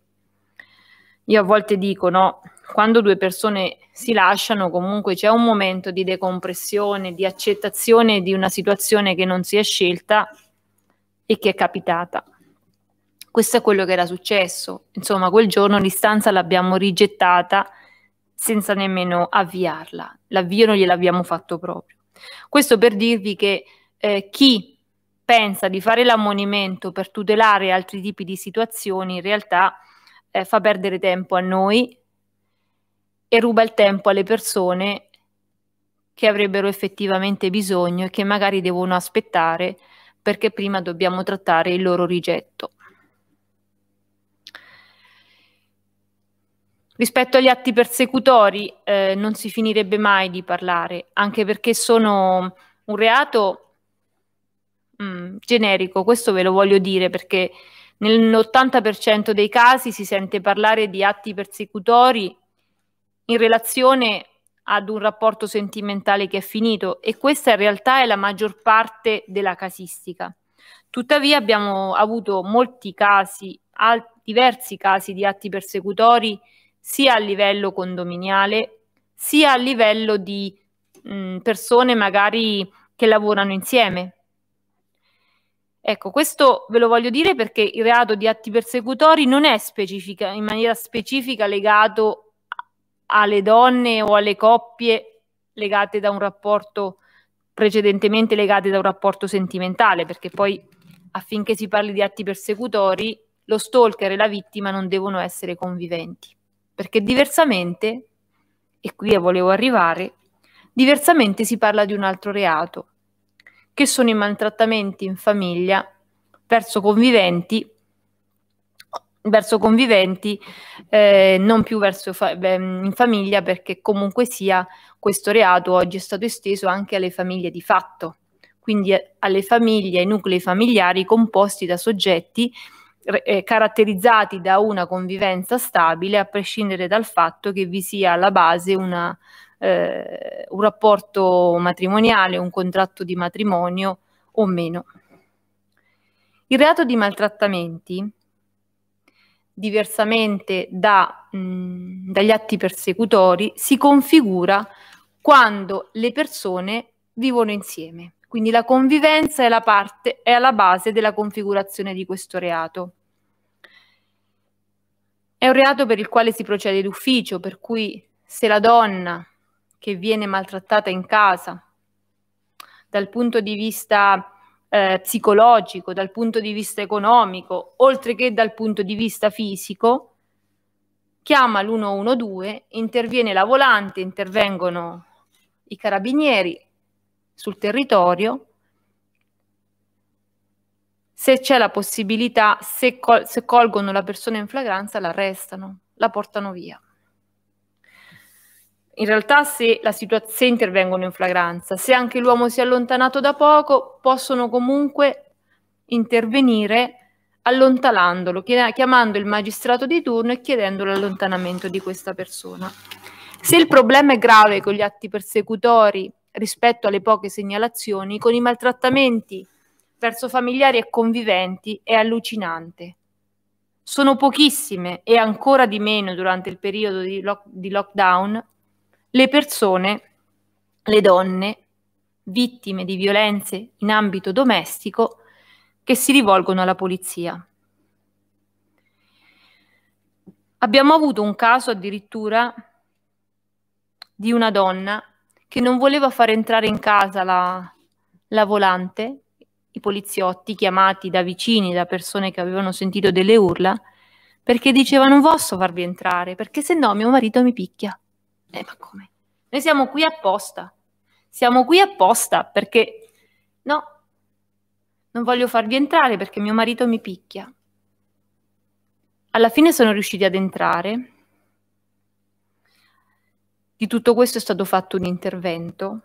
io a volte dico, no, quando due persone si lasciano comunque c'è un momento di decompressione, di accettazione di una situazione che non si è scelta e che è capitata. Questo è quello che era successo. Insomma, quel giorno l'istanza l'abbiamo rigettata senza nemmeno avviarla. L'avvio non gliel'abbiamo fatto proprio. Questo per dirvi che eh, chi pensa di fare l'ammonimento per tutelare altri tipi di situazioni in realtà eh, fa perdere tempo a noi e ruba il tempo alle persone che avrebbero effettivamente bisogno e che magari devono aspettare perché prima dobbiamo trattare il loro rigetto. Rispetto agli atti persecutori eh, non si finirebbe mai di parlare, anche perché sono un reato mh, mm, generico, questo ve lo voglio dire perché nell'80% dei casi si sente parlare di atti persecutori in relazione ad un rapporto sentimentale che è finito e questa in realtà è la maggior parte della casistica. Tuttavia abbiamo avuto molti casi, diversi casi di atti persecutori sia a livello condominiale, sia a livello di mh, persone magari che lavorano insieme. Ecco, questo ve lo voglio dire perché il reato di atti persecutori non è in maniera specifica legato alle donne o alle coppie legate da un rapporto precedentemente legate da un rapporto sentimentale, perché poi affinché si parli di atti persecutori, lo stalker e la vittima non devono essere conviventi perché diversamente, e qui volevo arrivare, diversamente si parla di un altro reato, che sono i maltrattamenti in famiglia verso conviventi, verso conviventi eh, non più verso fa beh, in famiglia, perché comunque sia questo reato oggi è stato esteso anche alle famiglie di fatto, quindi eh, alle famiglie, ai nuclei familiari composti da soggetti eh, caratterizzati da una convivenza stabile a prescindere dal fatto che vi sia alla base una, eh, un rapporto matrimoniale, un contratto di matrimonio o meno. Il reato di maltrattamenti, diversamente da, mh, dagli atti persecutori, si configura quando le persone vivono insieme quindi la convivenza è, la parte, è alla base della configurazione di questo reato. È un reato per il quale si procede d'ufficio, per cui se la donna che viene maltrattata in casa dal punto di vista eh, psicologico, dal punto di vista economico, oltre che dal punto di vista fisico, chiama l'112, interviene la volante, intervengono i carabinieri, sul territorio, se c'è la possibilità, se, col se colgono la persona in flagranza, la arrestano, la portano via. In realtà se, la se intervengono in flagranza, se anche l'uomo si è allontanato da poco, possono comunque intervenire allontanandolo, chiamando il magistrato di turno e chiedendo l'allontanamento di questa persona. Se il problema è grave con gli atti persecutori rispetto alle poche segnalazioni, con i maltrattamenti verso familiari e conviventi è allucinante. Sono pochissime e ancora di meno durante il periodo di, lo- di lockdown le persone, le donne, vittime di violenze in ambito domestico che si rivolgono alla polizia. Abbiamo avuto un caso addirittura di una donna che non voleva far entrare in casa la, la volante, i poliziotti chiamati da vicini, da persone che avevano sentito delle urla, perché diceva non posso farvi entrare, perché se no mio marito mi picchia. Eh, ma come? Noi siamo qui apposta, siamo qui apposta perché no, non voglio farvi entrare perché mio marito mi picchia. Alla fine sono riusciti ad entrare di tutto questo è stato fatto un intervento.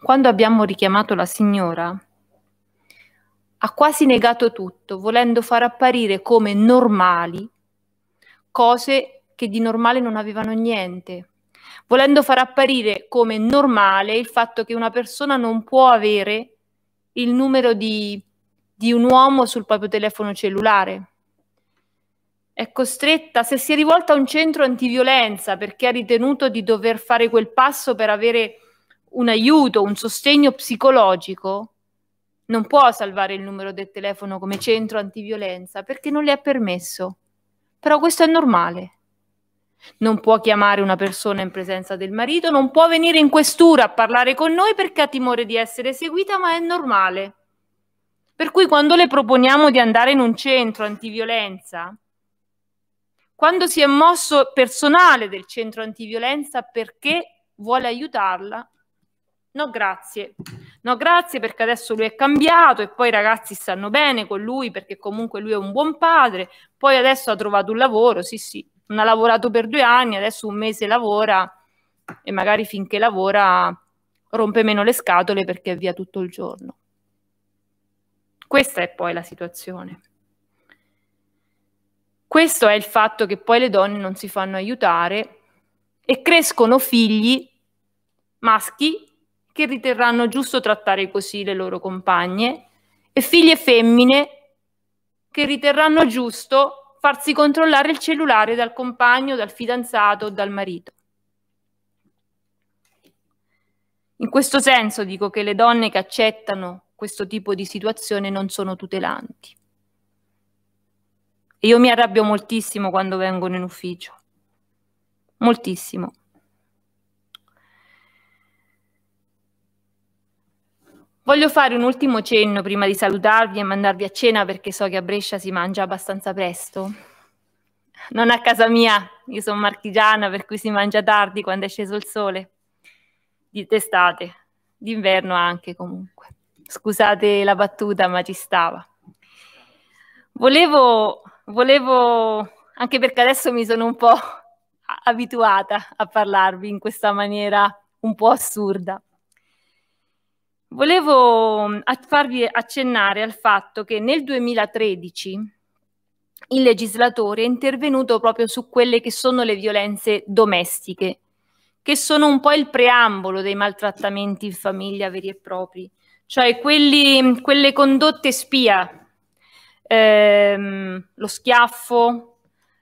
Quando abbiamo richiamato la signora, ha quasi negato tutto, volendo far apparire come normali cose che di normale non avevano niente, volendo far apparire come normale il fatto che una persona non può avere il numero di, di un uomo sul proprio telefono cellulare è costretta, se si è rivolta a un centro antiviolenza perché ha ritenuto di dover fare quel passo per avere un aiuto, un sostegno psicologico, non può salvare il numero del telefono come centro antiviolenza perché non le è permesso. Però questo è normale. Non può chiamare una persona in presenza del marito, non può venire in questura a parlare con noi perché ha timore di essere seguita, ma è normale. Per cui quando le proponiamo di andare in un centro antiviolenza, quando si è mosso personale del centro antiviolenza perché vuole aiutarla. No, grazie. No, grazie perché adesso lui è cambiato e poi i ragazzi stanno bene con lui perché comunque lui è un buon padre. Poi adesso ha trovato un lavoro, sì, sì, non ha lavorato per due anni, adesso un mese lavora e magari finché lavora rompe meno le scatole perché è via tutto il giorno. Questa è poi la situazione. Questo è il fatto che poi le donne non si fanno aiutare e crescono figli maschi che riterranno giusto trattare così le loro compagne e figlie femmine che riterranno giusto farsi controllare il cellulare dal compagno, dal fidanzato o dal marito. In questo senso dico che le donne che accettano questo tipo di situazione non sono tutelanti. E io mi arrabbio moltissimo quando vengono in ufficio. Moltissimo. Voglio fare un ultimo cenno prima di salutarvi e mandarvi a cena perché so che a Brescia si mangia abbastanza presto. Non a casa mia, io sono marchigiana per cui si mangia tardi quando è sceso il sole, d'estate, d'inverno anche comunque. Scusate la battuta ma ci stava. Volevo volevo, anche perché adesso mi sono un po' abituata a parlarvi in questa maniera un po' assurda. Volevo mm, farvi accennare al fatto che nel 2013 il legislatore è intervenuto proprio su quelle che sono le violenze domestiche, che sono un po' il preambolo dei maltrattamenti in famiglia veri e propri, cioè quelli, mm, quelle condotte spia ehm, lo schiaffo,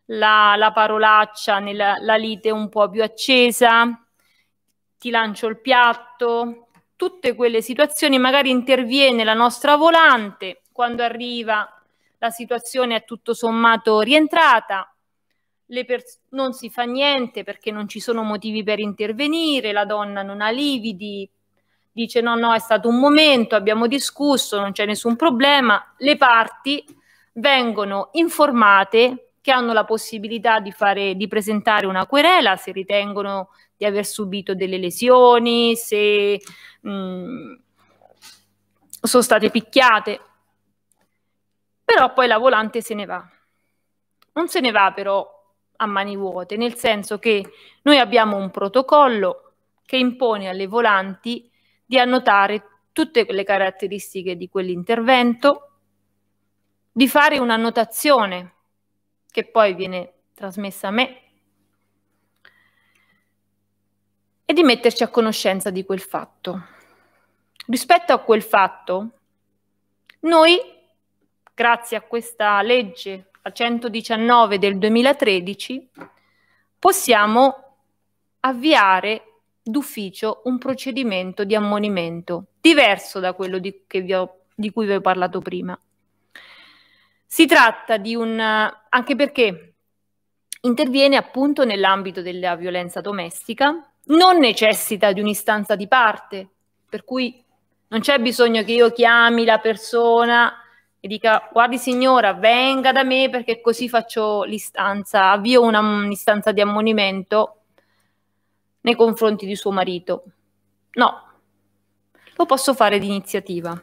la, la parolaccia, nella, la lite un po' più accesa, ti lancio il piatto, tutte quelle situazioni magari interviene la nostra volante quando arriva la situazione è tutto sommato rientrata, non si fa niente perché non ci sono motivi per intervenire, la donna non ha lividi, dice no, no, è stato un momento, abbiamo discusso, non c'è nessun problema, le parti vengono informate che hanno la possibilità di, fare, di presentare una querela se ritengono di aver subito delle lesioni, se mh, mm, sono state picchiate. Però poi la volante se ne va. Non se ne va però a mani vuote, nel senso che noi abbiamo un protocollo che impone alle volanti di annotare tutte le caratteristiche di quell'intervento, di fare un'annotazione che poi viene trasmessa a me e di metterci a conoscenza di quel fatto. Rispetto a quel fatto, noi, grazie a questa legge, la 119 del 2013, possiamo avviare d'ufficio un procedimento di ammonimento diverso da quello di, vi ho, di cui vi ho parlato prima. Si tratta di un... anche perché interviene appunto nell'ambito della violenza domestica, non necessita di un'istanza di parte, per cui non c'è bisogno che io chiami la persona e dica guardi signora venga da me perché così faccio l'istanza, avvio un'istanza di ammonimento nei confronti di suo marito. No, lo posso fare d'iniziativa.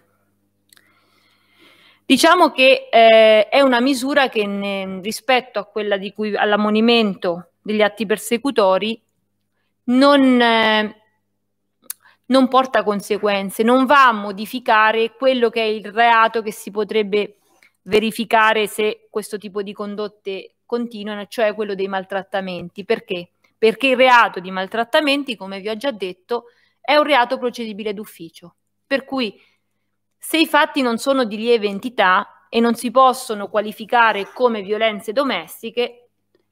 Diciamo che eh, è una misura che ne, rispetto a quella di cui, all'ammonimento degli atti persecutori non, eh, non porta conseguenze, non va a modificare quello che è il reato che si potrebbe verificare se questo tipo di condotte continuano, cioè quello dei maltrattamenti. Perché? Perché il reato di maltrattamenti, come vi ho già detto, è un reato procedibile d'ufficio, per cui se i fatti non sono di lieve entità e non si possono qualificare come violenze domestiche,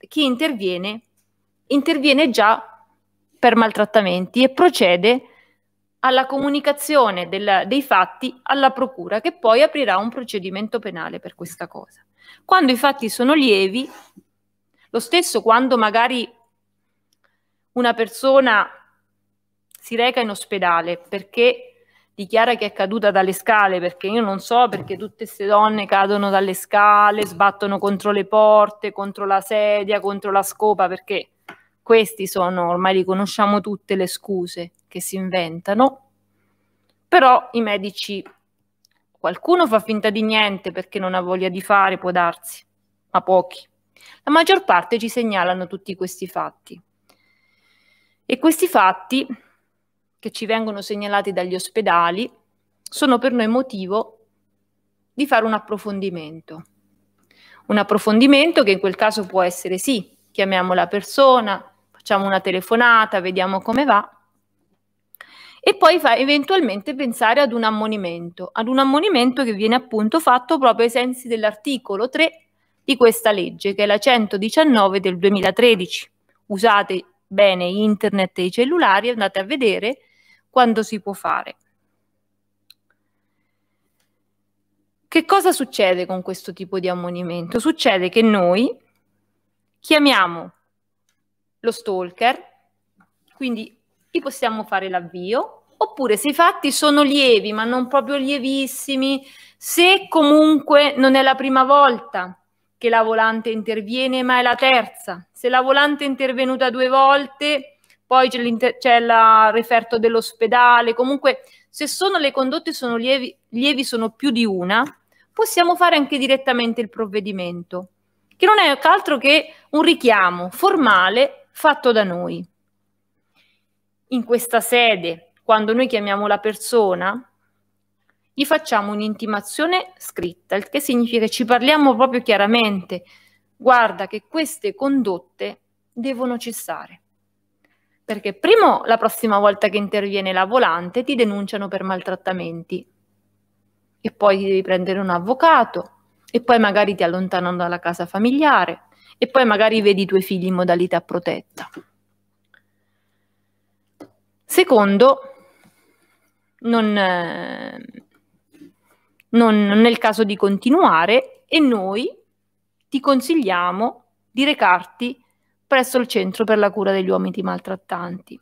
chi interviene interviene già per maltrattamenti e procede alla comunicazione del, dei fatti alla procura che poi aprirà un procedimento penale per questa cosa. Quando i fatti sono lievi, lo stesso quando magari una persona si reca in ospedale perché dichiara che è caduta dalle scale perché io non so perché tutte queste donne cadono dalle scale, sbattono contro le porte, contro la sedia, contro la scopa perché questi sono, ormai li conosciamo tutte le scuse che si inventano, però i medici, qualcuno fa finta di niente perché non ha voglia di fare, può darsi, ma pochi. La maggior parte ci segnalano tutti questi fatti. E questi fatti che ci vengono segnalati dagli ospedali sono per noi motivo di fare un approfondimento. Un approfondimento che in quel caso può essere sì, chiamiamo la persona, facciamo una telefonata, vediamo come va e poi fa, eventualmente pensare ad un ammonimento, ad un ammonimento che viene appunto fatto proprio ai sensi dell'articolo 3 di questa legge, che è la 119 del 2013. Usate bene internet e i cellulari, andate a vedere quando si può fare. Che cosa succede con questo tipo di ammonimento? Succede che noi chiamiamo lo stalker, quindi gli possiamo fare l'avvio, oppure se i fatti sono lievi, ma non proprio lievissimi, se comunque non è la prima volta che la volante interviene, ma è la terza, se la volante è intervenuta due volte, poi c'è, c'è il referto dell'ospedale, comunque se sono le condotte sono lievi, lievi sono più di una, possiamo fare anche direttamente il provvedimento, che non è altro che un richiamo formale fatto da noi. In questa sede, quando noi chiamiamo la persona, gli facciamo un'intimazione scritta, il che significa che ci parliamo proprio chiaramente, guarda che queste condotte devono cessare. Perché primo, la prossima volta che interviene la volante ti denunciano per maltrattamenti e poi ti devi prendere un avvocato e poi magari ti allontanano dalla casa familiare e poi magari vedi i tuoi figli in modalità protetta. Secondo, non, eh, non, non è il caso di continuare e noi ti consigliamo di recarti presso il Centro per la cura degli uomini maltrattanti.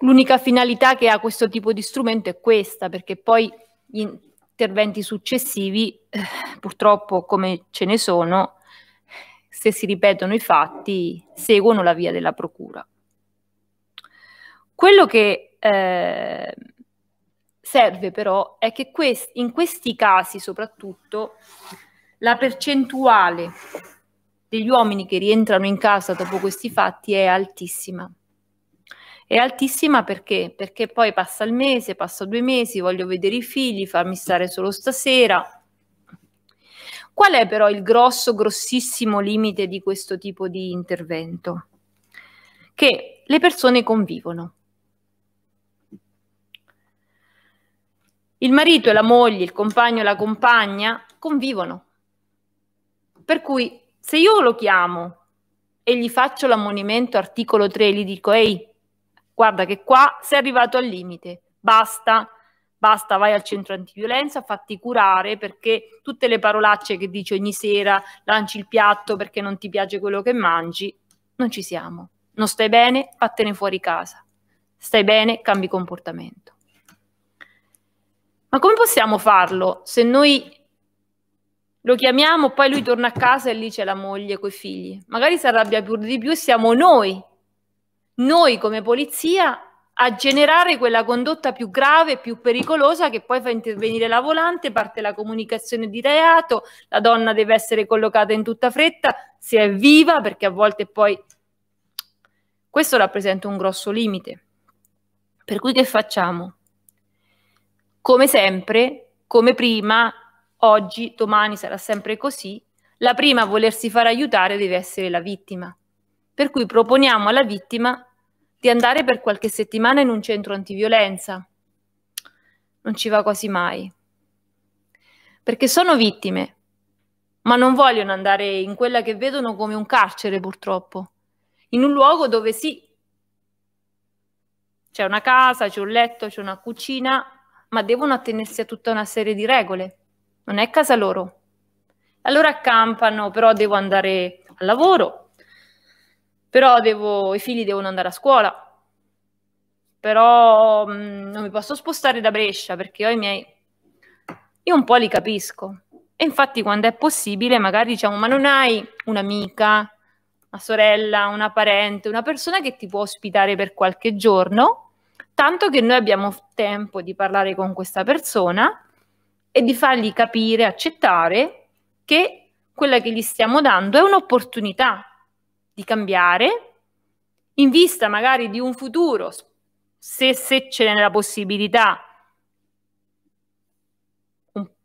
L'unica finalità che ha questo tipo di strumento è questa, perché poi gli interventi successivi, eh, purtroppo come ce ne sono, se si ripetono i fatti, seguono la via della procura. Quello che eh, serve però è che quest in questi casi soprattutto la percentuale degli uomini che rientrano in casa dopo questi fatti è altissima. È altissima perché? Perché poi passa il mese, passa due mesi, voglio vedere i figli, farmi stare solo stasera. Qual è però il grosso, grossissimo limite di questo tipo di intervento? Che le persone convivono. Il marito e la moglie, il compagno e la compagna convivono per cui se io lo chiamo e gli faccio l'ammonimento articolo 3, e gli dico ehi, guarda che qua sei arrivato al limite, basta, basta, vai al centro antiviolenza, fatti curare perché tutte le parolacce che dici ogni sera, lanci il piatto perché non ti piace quello che mangi, non ci siamo. Non stai bene, vattene fuori casa. Stai bene, cambi comportamento. Ma come possiamo farlo se noi lo chiamiamo, poi lui torna a casa e lì c'è la moglie con i figli. Magari si arrabbia pur di più e siamo noi, noi come polizia, a generare quella condotta più grave più pericolosa che poi fa intervenire la volante, parte la comunicazione di reato, la donna deve essere collocata in tutta fretta, se è viva, perché a volte poi questo rappresenta un grosso limite. Per cui che facciamo? Come sempre, come prima, oggi, domani sarà sempre così, la prima a volersi far aiutare deve essere la vittima. Per cui proponiamo alla vittima di andare per qualche settimana in un centro antiviolenza. Non ci va quasi mai. Perché sono vittime, ma non vogliono andare in quella che vedono come un carcere purtroppo, in un luogo dove sì, c'è una casa, c'è un letto, c'è una cucina, ma devono attenersi a tutta una serie di regole non è casa loro. Allora accampano, però devo andare al lavoro, però devo, i figli devono andare a scuola, però mh, mm, non mi posso spostare da Brescia perché ho i miei... Io un po' li capisco. E infatti quando è possibile magari diciamo, ma non hai un'amica, una sorella, una parente, una persona che ti può ospitare per qualche giorno, tanto che noi abbiamo tempo di parlare con questa persona e di fargli capire, accettare che quella che gli stiamo dando è un'opportunità di cambiare in vista magari di un futuro, se, se ce n'è la possibilità,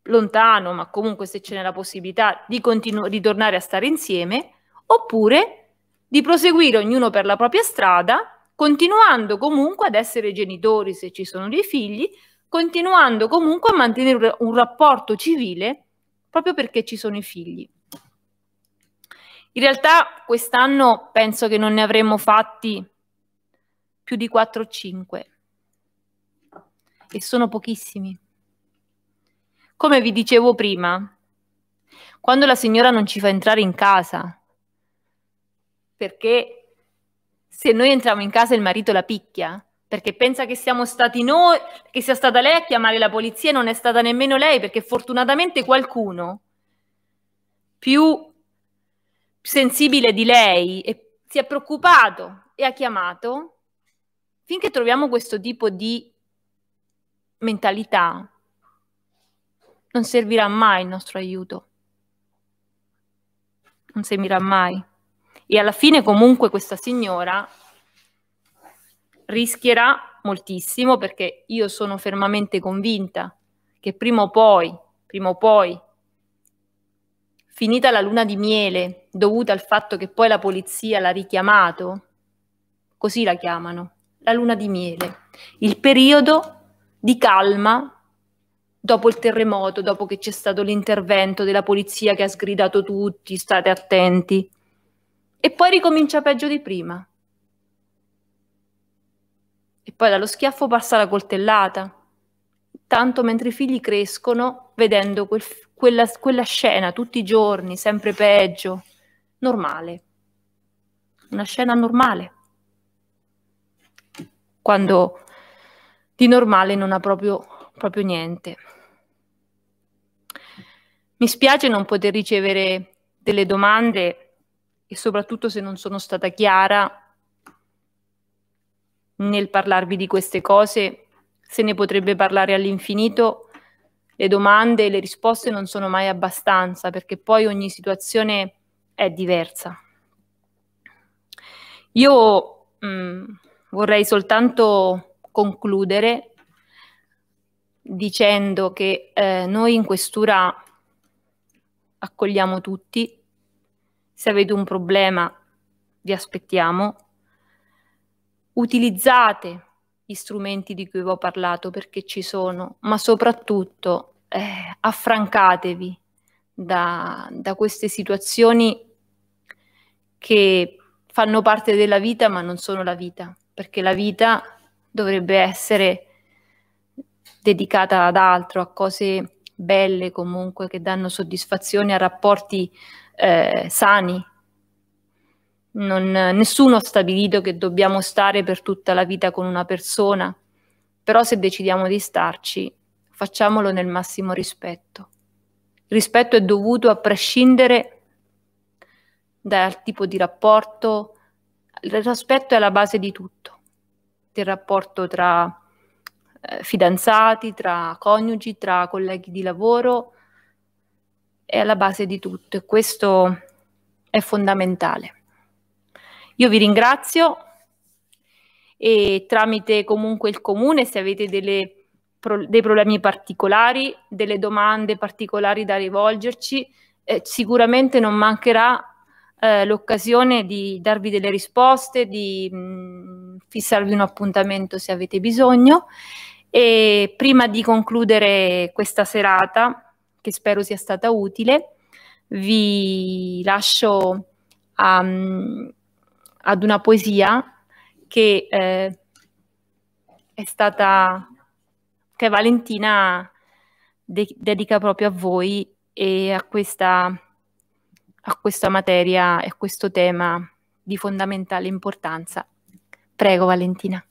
lontano, ma comunque se ce n'è la possibilità di, continu- di tornare a stare insieme, oppure di proseguire ognuno per la propria strada, continuando comunque ad essere genitori se ci sono dei figli, continuando comunque a mantenere un rapporto civile proprio perché ci sono i figli. In realtà quest'anno penso che non ne avremmo fatti più di 4 o 5 e sono pochissimi. Come vi dicevo prima, quando la signora non ci fa entrare in casa, perché se noi entriamo in casa il marito la picchia, perché pensa che siamo stati noi, che sia stata lei a chiamare la polizia e non è stata nemmeno lei, perché fortunatamente qualcuno più sensibile di lei e si è preoccupato e ha chiamato finché troviamo questo tipo di mentalità non servirà mai il nostro aiuto non servirà mai e alla fine comunque questa signora rischierà moltissimo perché io sono fermamente convinta che prima o poi, prima o poi, finita la luna di miele, dovuta al fatto che poi la polizia l'ha richiamato, così la chiamano, la luna di miele, il periodo di calma dopo il terremoto, dopo che c'è stato l'intervento della polizia che ha sgridato tutti, state attenti. E poi ricomincia peggio di prima. E poi dallo schiaffo passa la coltellata. Tanto mentre i figli crescono, vedendo quel, quella, quella scena tutti i giorni, sempre peggio, normale. Una scena normale. Quando di normale non ha proprio, proprio niente. Mi spiace non poter ricevere delle domande e soprattutto se non sono stata chiara nel parlarvi di queste cose se ne potrebbe parlare all'infinito, le domande e le risposte non sono mai abbastanza perché poi ogni situazione è diversa. Io mh, mm, vorrei soltanto concludere dicendo che eh, noi in questura accogliamo tutti, se avete un problema vi aspettiamo utilizzate gli strumenti di cui vi ho parlato perché ci sono, ma soprattutto eh, affrancatevi da, da queste situazioni che fanno parte della vita ma non sono la vita, perché la vita dovrebbe essere dedicata ad altro, a cose belle comunque che danno soddisfazione, a rapporti eh, sani non, nessuno ha stabilito che dobbiamo stare per tutta la vita con una persona, però se decidiamo di starci, facciamolo nel massimo rispetto. Il rispetto è dovuto a prescindere dal tipo di rapporto, il rispetto è la base di tutto, del rapporto tra eh, fidanzati, tra coniugi, tra colleghi di lavoro, è alla base di tutto e questo è fondamentale. Io vi ringrazio e tramite comunque il comune se avete delle, dei problemi particolari, delle domande particolari da rivolgerci, eh, sicuramente non mancherà eh, l'occasione di darvi delle risposte, di mh, mm, fissarvi un appuntamento se avete bisogno. E prima di concludere questa serata, che spero sia stata utile, vi lascio a... Um, ad una poesia che eh, è stata che Valentina de- dedica proprio a voi e a questa, a questa materia e a questo tema di fondamentale importanza. Prego Valentina.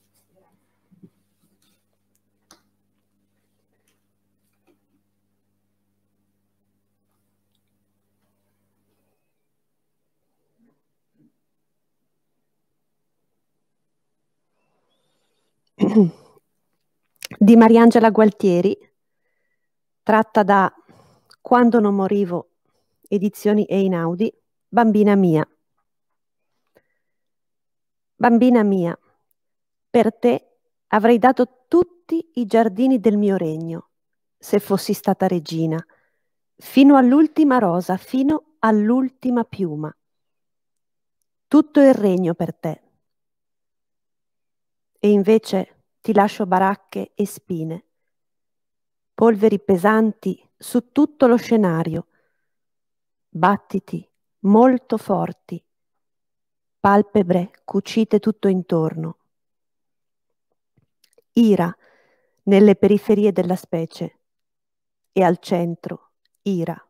di Mariangela Gualtieri, tratta da Quando non morivo, edizioni Einaudi, Bambina mia. Bambina mia, per te avrei dato tutti i giardini del mio regno, se fossi stata regina, fino all'ultima rosa, fino all'ultima piuma. Tutto il regno per te. E invece ti lascio baracche e spine, polveri pesanti su tutto lo scenario, battiti molto forti, palpebre cucite tutto intorno, ira nelle periferie della specie e al centro ira.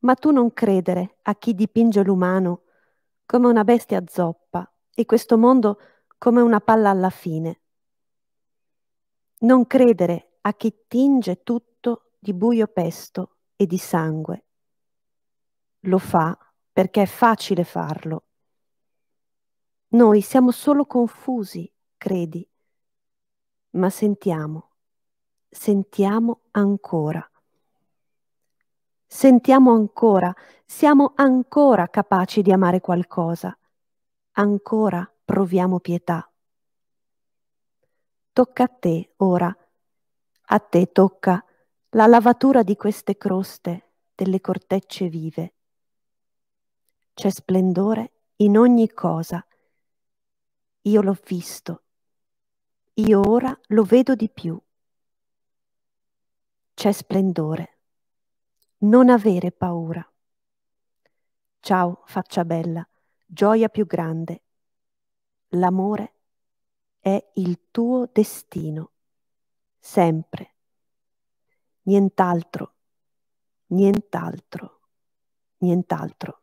Ma tu non credere a chi dipinge l'umano come una bestia zoppa e questo mondo come una palla alla fine. Non credere a chi tinge tutto di buio pesto e di sangue. Lo fa perché è facile farlo. Noi siamo solo confusi, credi, ma sentiamo, sentiamo ancora. Sentiamo ancora, siamo ancora capaci di amare qualcosa, ancora proviamo pietà. Tocca a te ora, a te tocca la lavatura di queste croste, delle cortecce vive. C'è splendore in ogni cosa. Io l'ho visto, io ora lo vedo di più. C'è splendore. Non avere paura. Ciao, faccia bella, gioia più grande, L'amore è il tuo destino, sempre. Nient'altro, nient'altro, nient'altro.